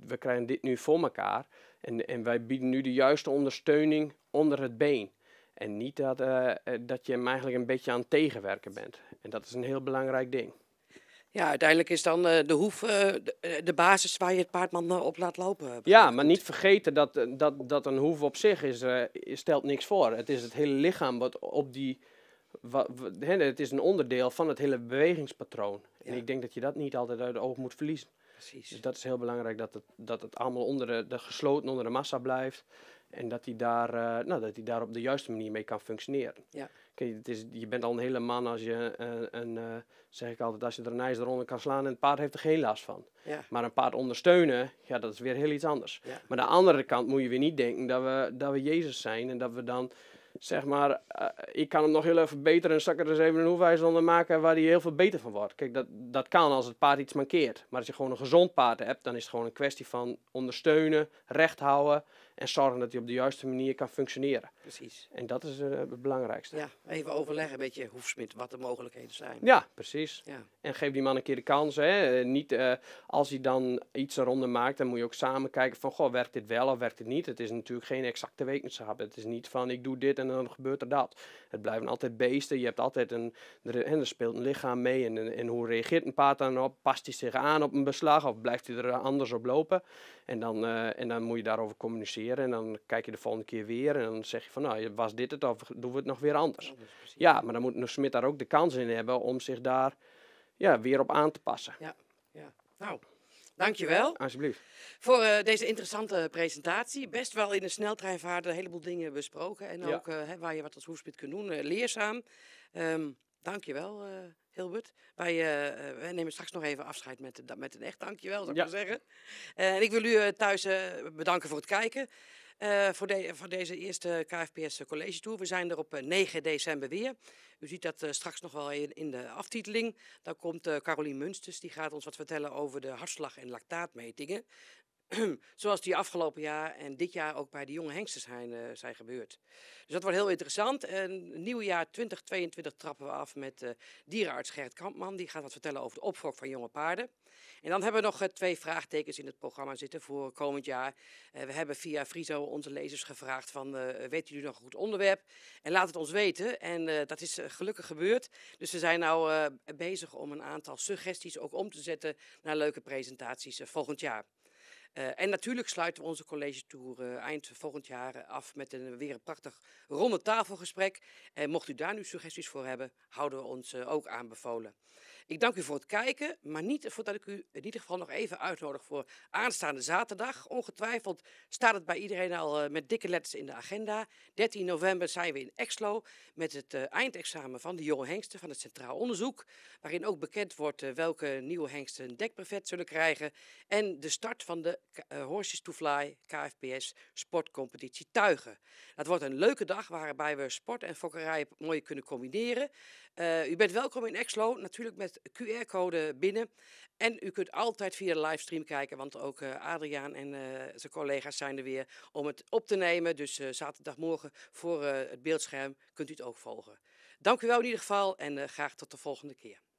we krijgen dit nu voor elkaar. En, en wij bieden nu de juiste ondersteuning onder het been. En niet dat, eh, eh, dat je hem eigenlijk een beetje aan het tegenwerken bent. En dat is een heel belangrijk ding. Ja, uiteindelijk is dan eh, de hoef de, basis waar je het paardman op laat lopen. Ja, maar niet vergeten dat, dat, dat een hoef op zich is, stelt niks voor. Het is het hele lichaam wat op die... het is een onderdeel van het hele bewegingspatroon. En ik denk dat je dat niet altijd uit het oog moet verliezen. Precies. Dus dat is heel belangrijk dat het, dat het allemaal onder de, de gesloten onder de massa blijft. En dat hij daar, eh, nou, dat hij daar op de juiste manier mee kan functioneren. Ja. Kijk, het is, je bent al een hele man als je eh, een, eh, zeg ik altijd, als je er een ijs eronder kan slaan en het paard heeft er geen last van. Maar een paard ondersteunen, ja, dat is weer heel iets anders. Maar aan de andere kant moet je weer niet denken dat we, dat we Jezus zijn en dat we dan zeg maar, eh, ik kan hem nog heel even beter en zak er eens even een onder maken waar hij heel veel beter van wordt. Kijk, dat, dat kan als het paard iets mankeert. Maar als je gewoon een gezond paard hebt, dan is het gewoon een kwestie van ondersteunen, recht houden en zorgen dat hij op de juiste manier kan functioneren. Precies. En dat is eh, het belangrijkste. Ja, even overleggen met je hoefsmid wat de mogelijkheden zijn. Ja, precies. Ja. En geef die man een keer de kans. Hè. Eh, niet, eh, als hij dan iets eronder maakt, dan moet je ook samen kijken van, goh, werkt dit wel of werkt dit niet? Het is natuurlijk geen exacte wetenschap. Het is niet van, ik doe dit en dan gebeurt er dat. Het blijven altijd beesten. Je hebt altijd een, er, en er speelt een lichaam mee. En, en hoe reageert een paard dan op? Past hij zich aan op een beslag of blijft hij er anders op lopen? En dan, en dan moet je daarover communiceren en dan kijk je de volgende keer weer en dan zeg je van nou, was dit het of doen we het nog weer anders? Oh, ja, maar dan moet Smit daar ook de kans in hebben om zich daar ja, weer op aan te passen. Ja, ja. nou, Dankjewel. Alsjeblieft. Voor eh, deze interessante presentatie. Best wel in een sneltreinvaart een heleboel dingen besproken. En ook eh, waar je wat als hoefspit kunt doen. Uh, leerzaam. Um, dankjewel. Hilbert. Eh, eh, wij, nemen straks nog even afscheid met, eh, met een echt dankjewel, zou ik maar zeggen. en ik wil u thuis bedanken voor het kijken. voor, de, voor, deze eerste KFPS College Tour. We zijn er op 9 december weer. U ziet dat straks nog wel in, de aftiteling. Dan komt uh, Carolien Munsters, die gaat ons wat vertellen over de hartslag- en lactaatmetingen. (clears throat) zoals die afgelopen jaar en dit jaar ook bij de jonge hengsten zijn, eh, zijn gebeurd. Dus dat wordt heel interessant. En jaar 2022 trappen we af met uh, dierenarts Gert Kampman. Die gaat wat vertellen over de opfok van jonge paarden. En dan hebben we nog eh, twee vraagtekens in het programma zitten voor komend jaar. we hebben via Frizo onze lezers gevraagd van, weten jullie nog een goed onderwerp? En laat het ons weten. En dat is gelukkig gebeurd. Dus we zijn nou bezig om een aantal suggesties ook om te zetten naar leuke presentaties volgend jaar. Eh, en natuurlijk sluiten we onze college tour eh, eind volgend jaar af met een, eh, weer een prachtig ronde tafelgesprek. En mocht u daar nu suggesties voor hebben, houden we ons ook aanbevolen. Ik dank u voor het kijken, maar niet voordat ik u in ieder geval nog even uitnodig voor aanstaande zaterdag. Ongetwijfeld staat het bij iedereen al eh, met dikke letters in de agenda. 13 november zijn we in Exlo met het eh, eindexamen van de jonge hengsten van het Centraal Onderzoek, waarin ook bekend wordt eh, welke nieuwe hengsten een dekprevet zullen krijgen en de start van de Horses to Fly KFPS sportcompetitie Tuigen. Dat wordt een leuke dag waarbij we sport en fokkerij mooi kunnen combineren. Eh, u bent welkom in Exlo, natuurlijk met QR-code binnen. En u kunt altijd via de livestream kijken, want ook eh, Adriaan en eh, zijn collega's zijn er weer om het op te nemen. Dus zaterdagmorgen voor het beeldscherm kunt u het ook volgen. Dank u wel in ieder geval en graag tot de volgende keer.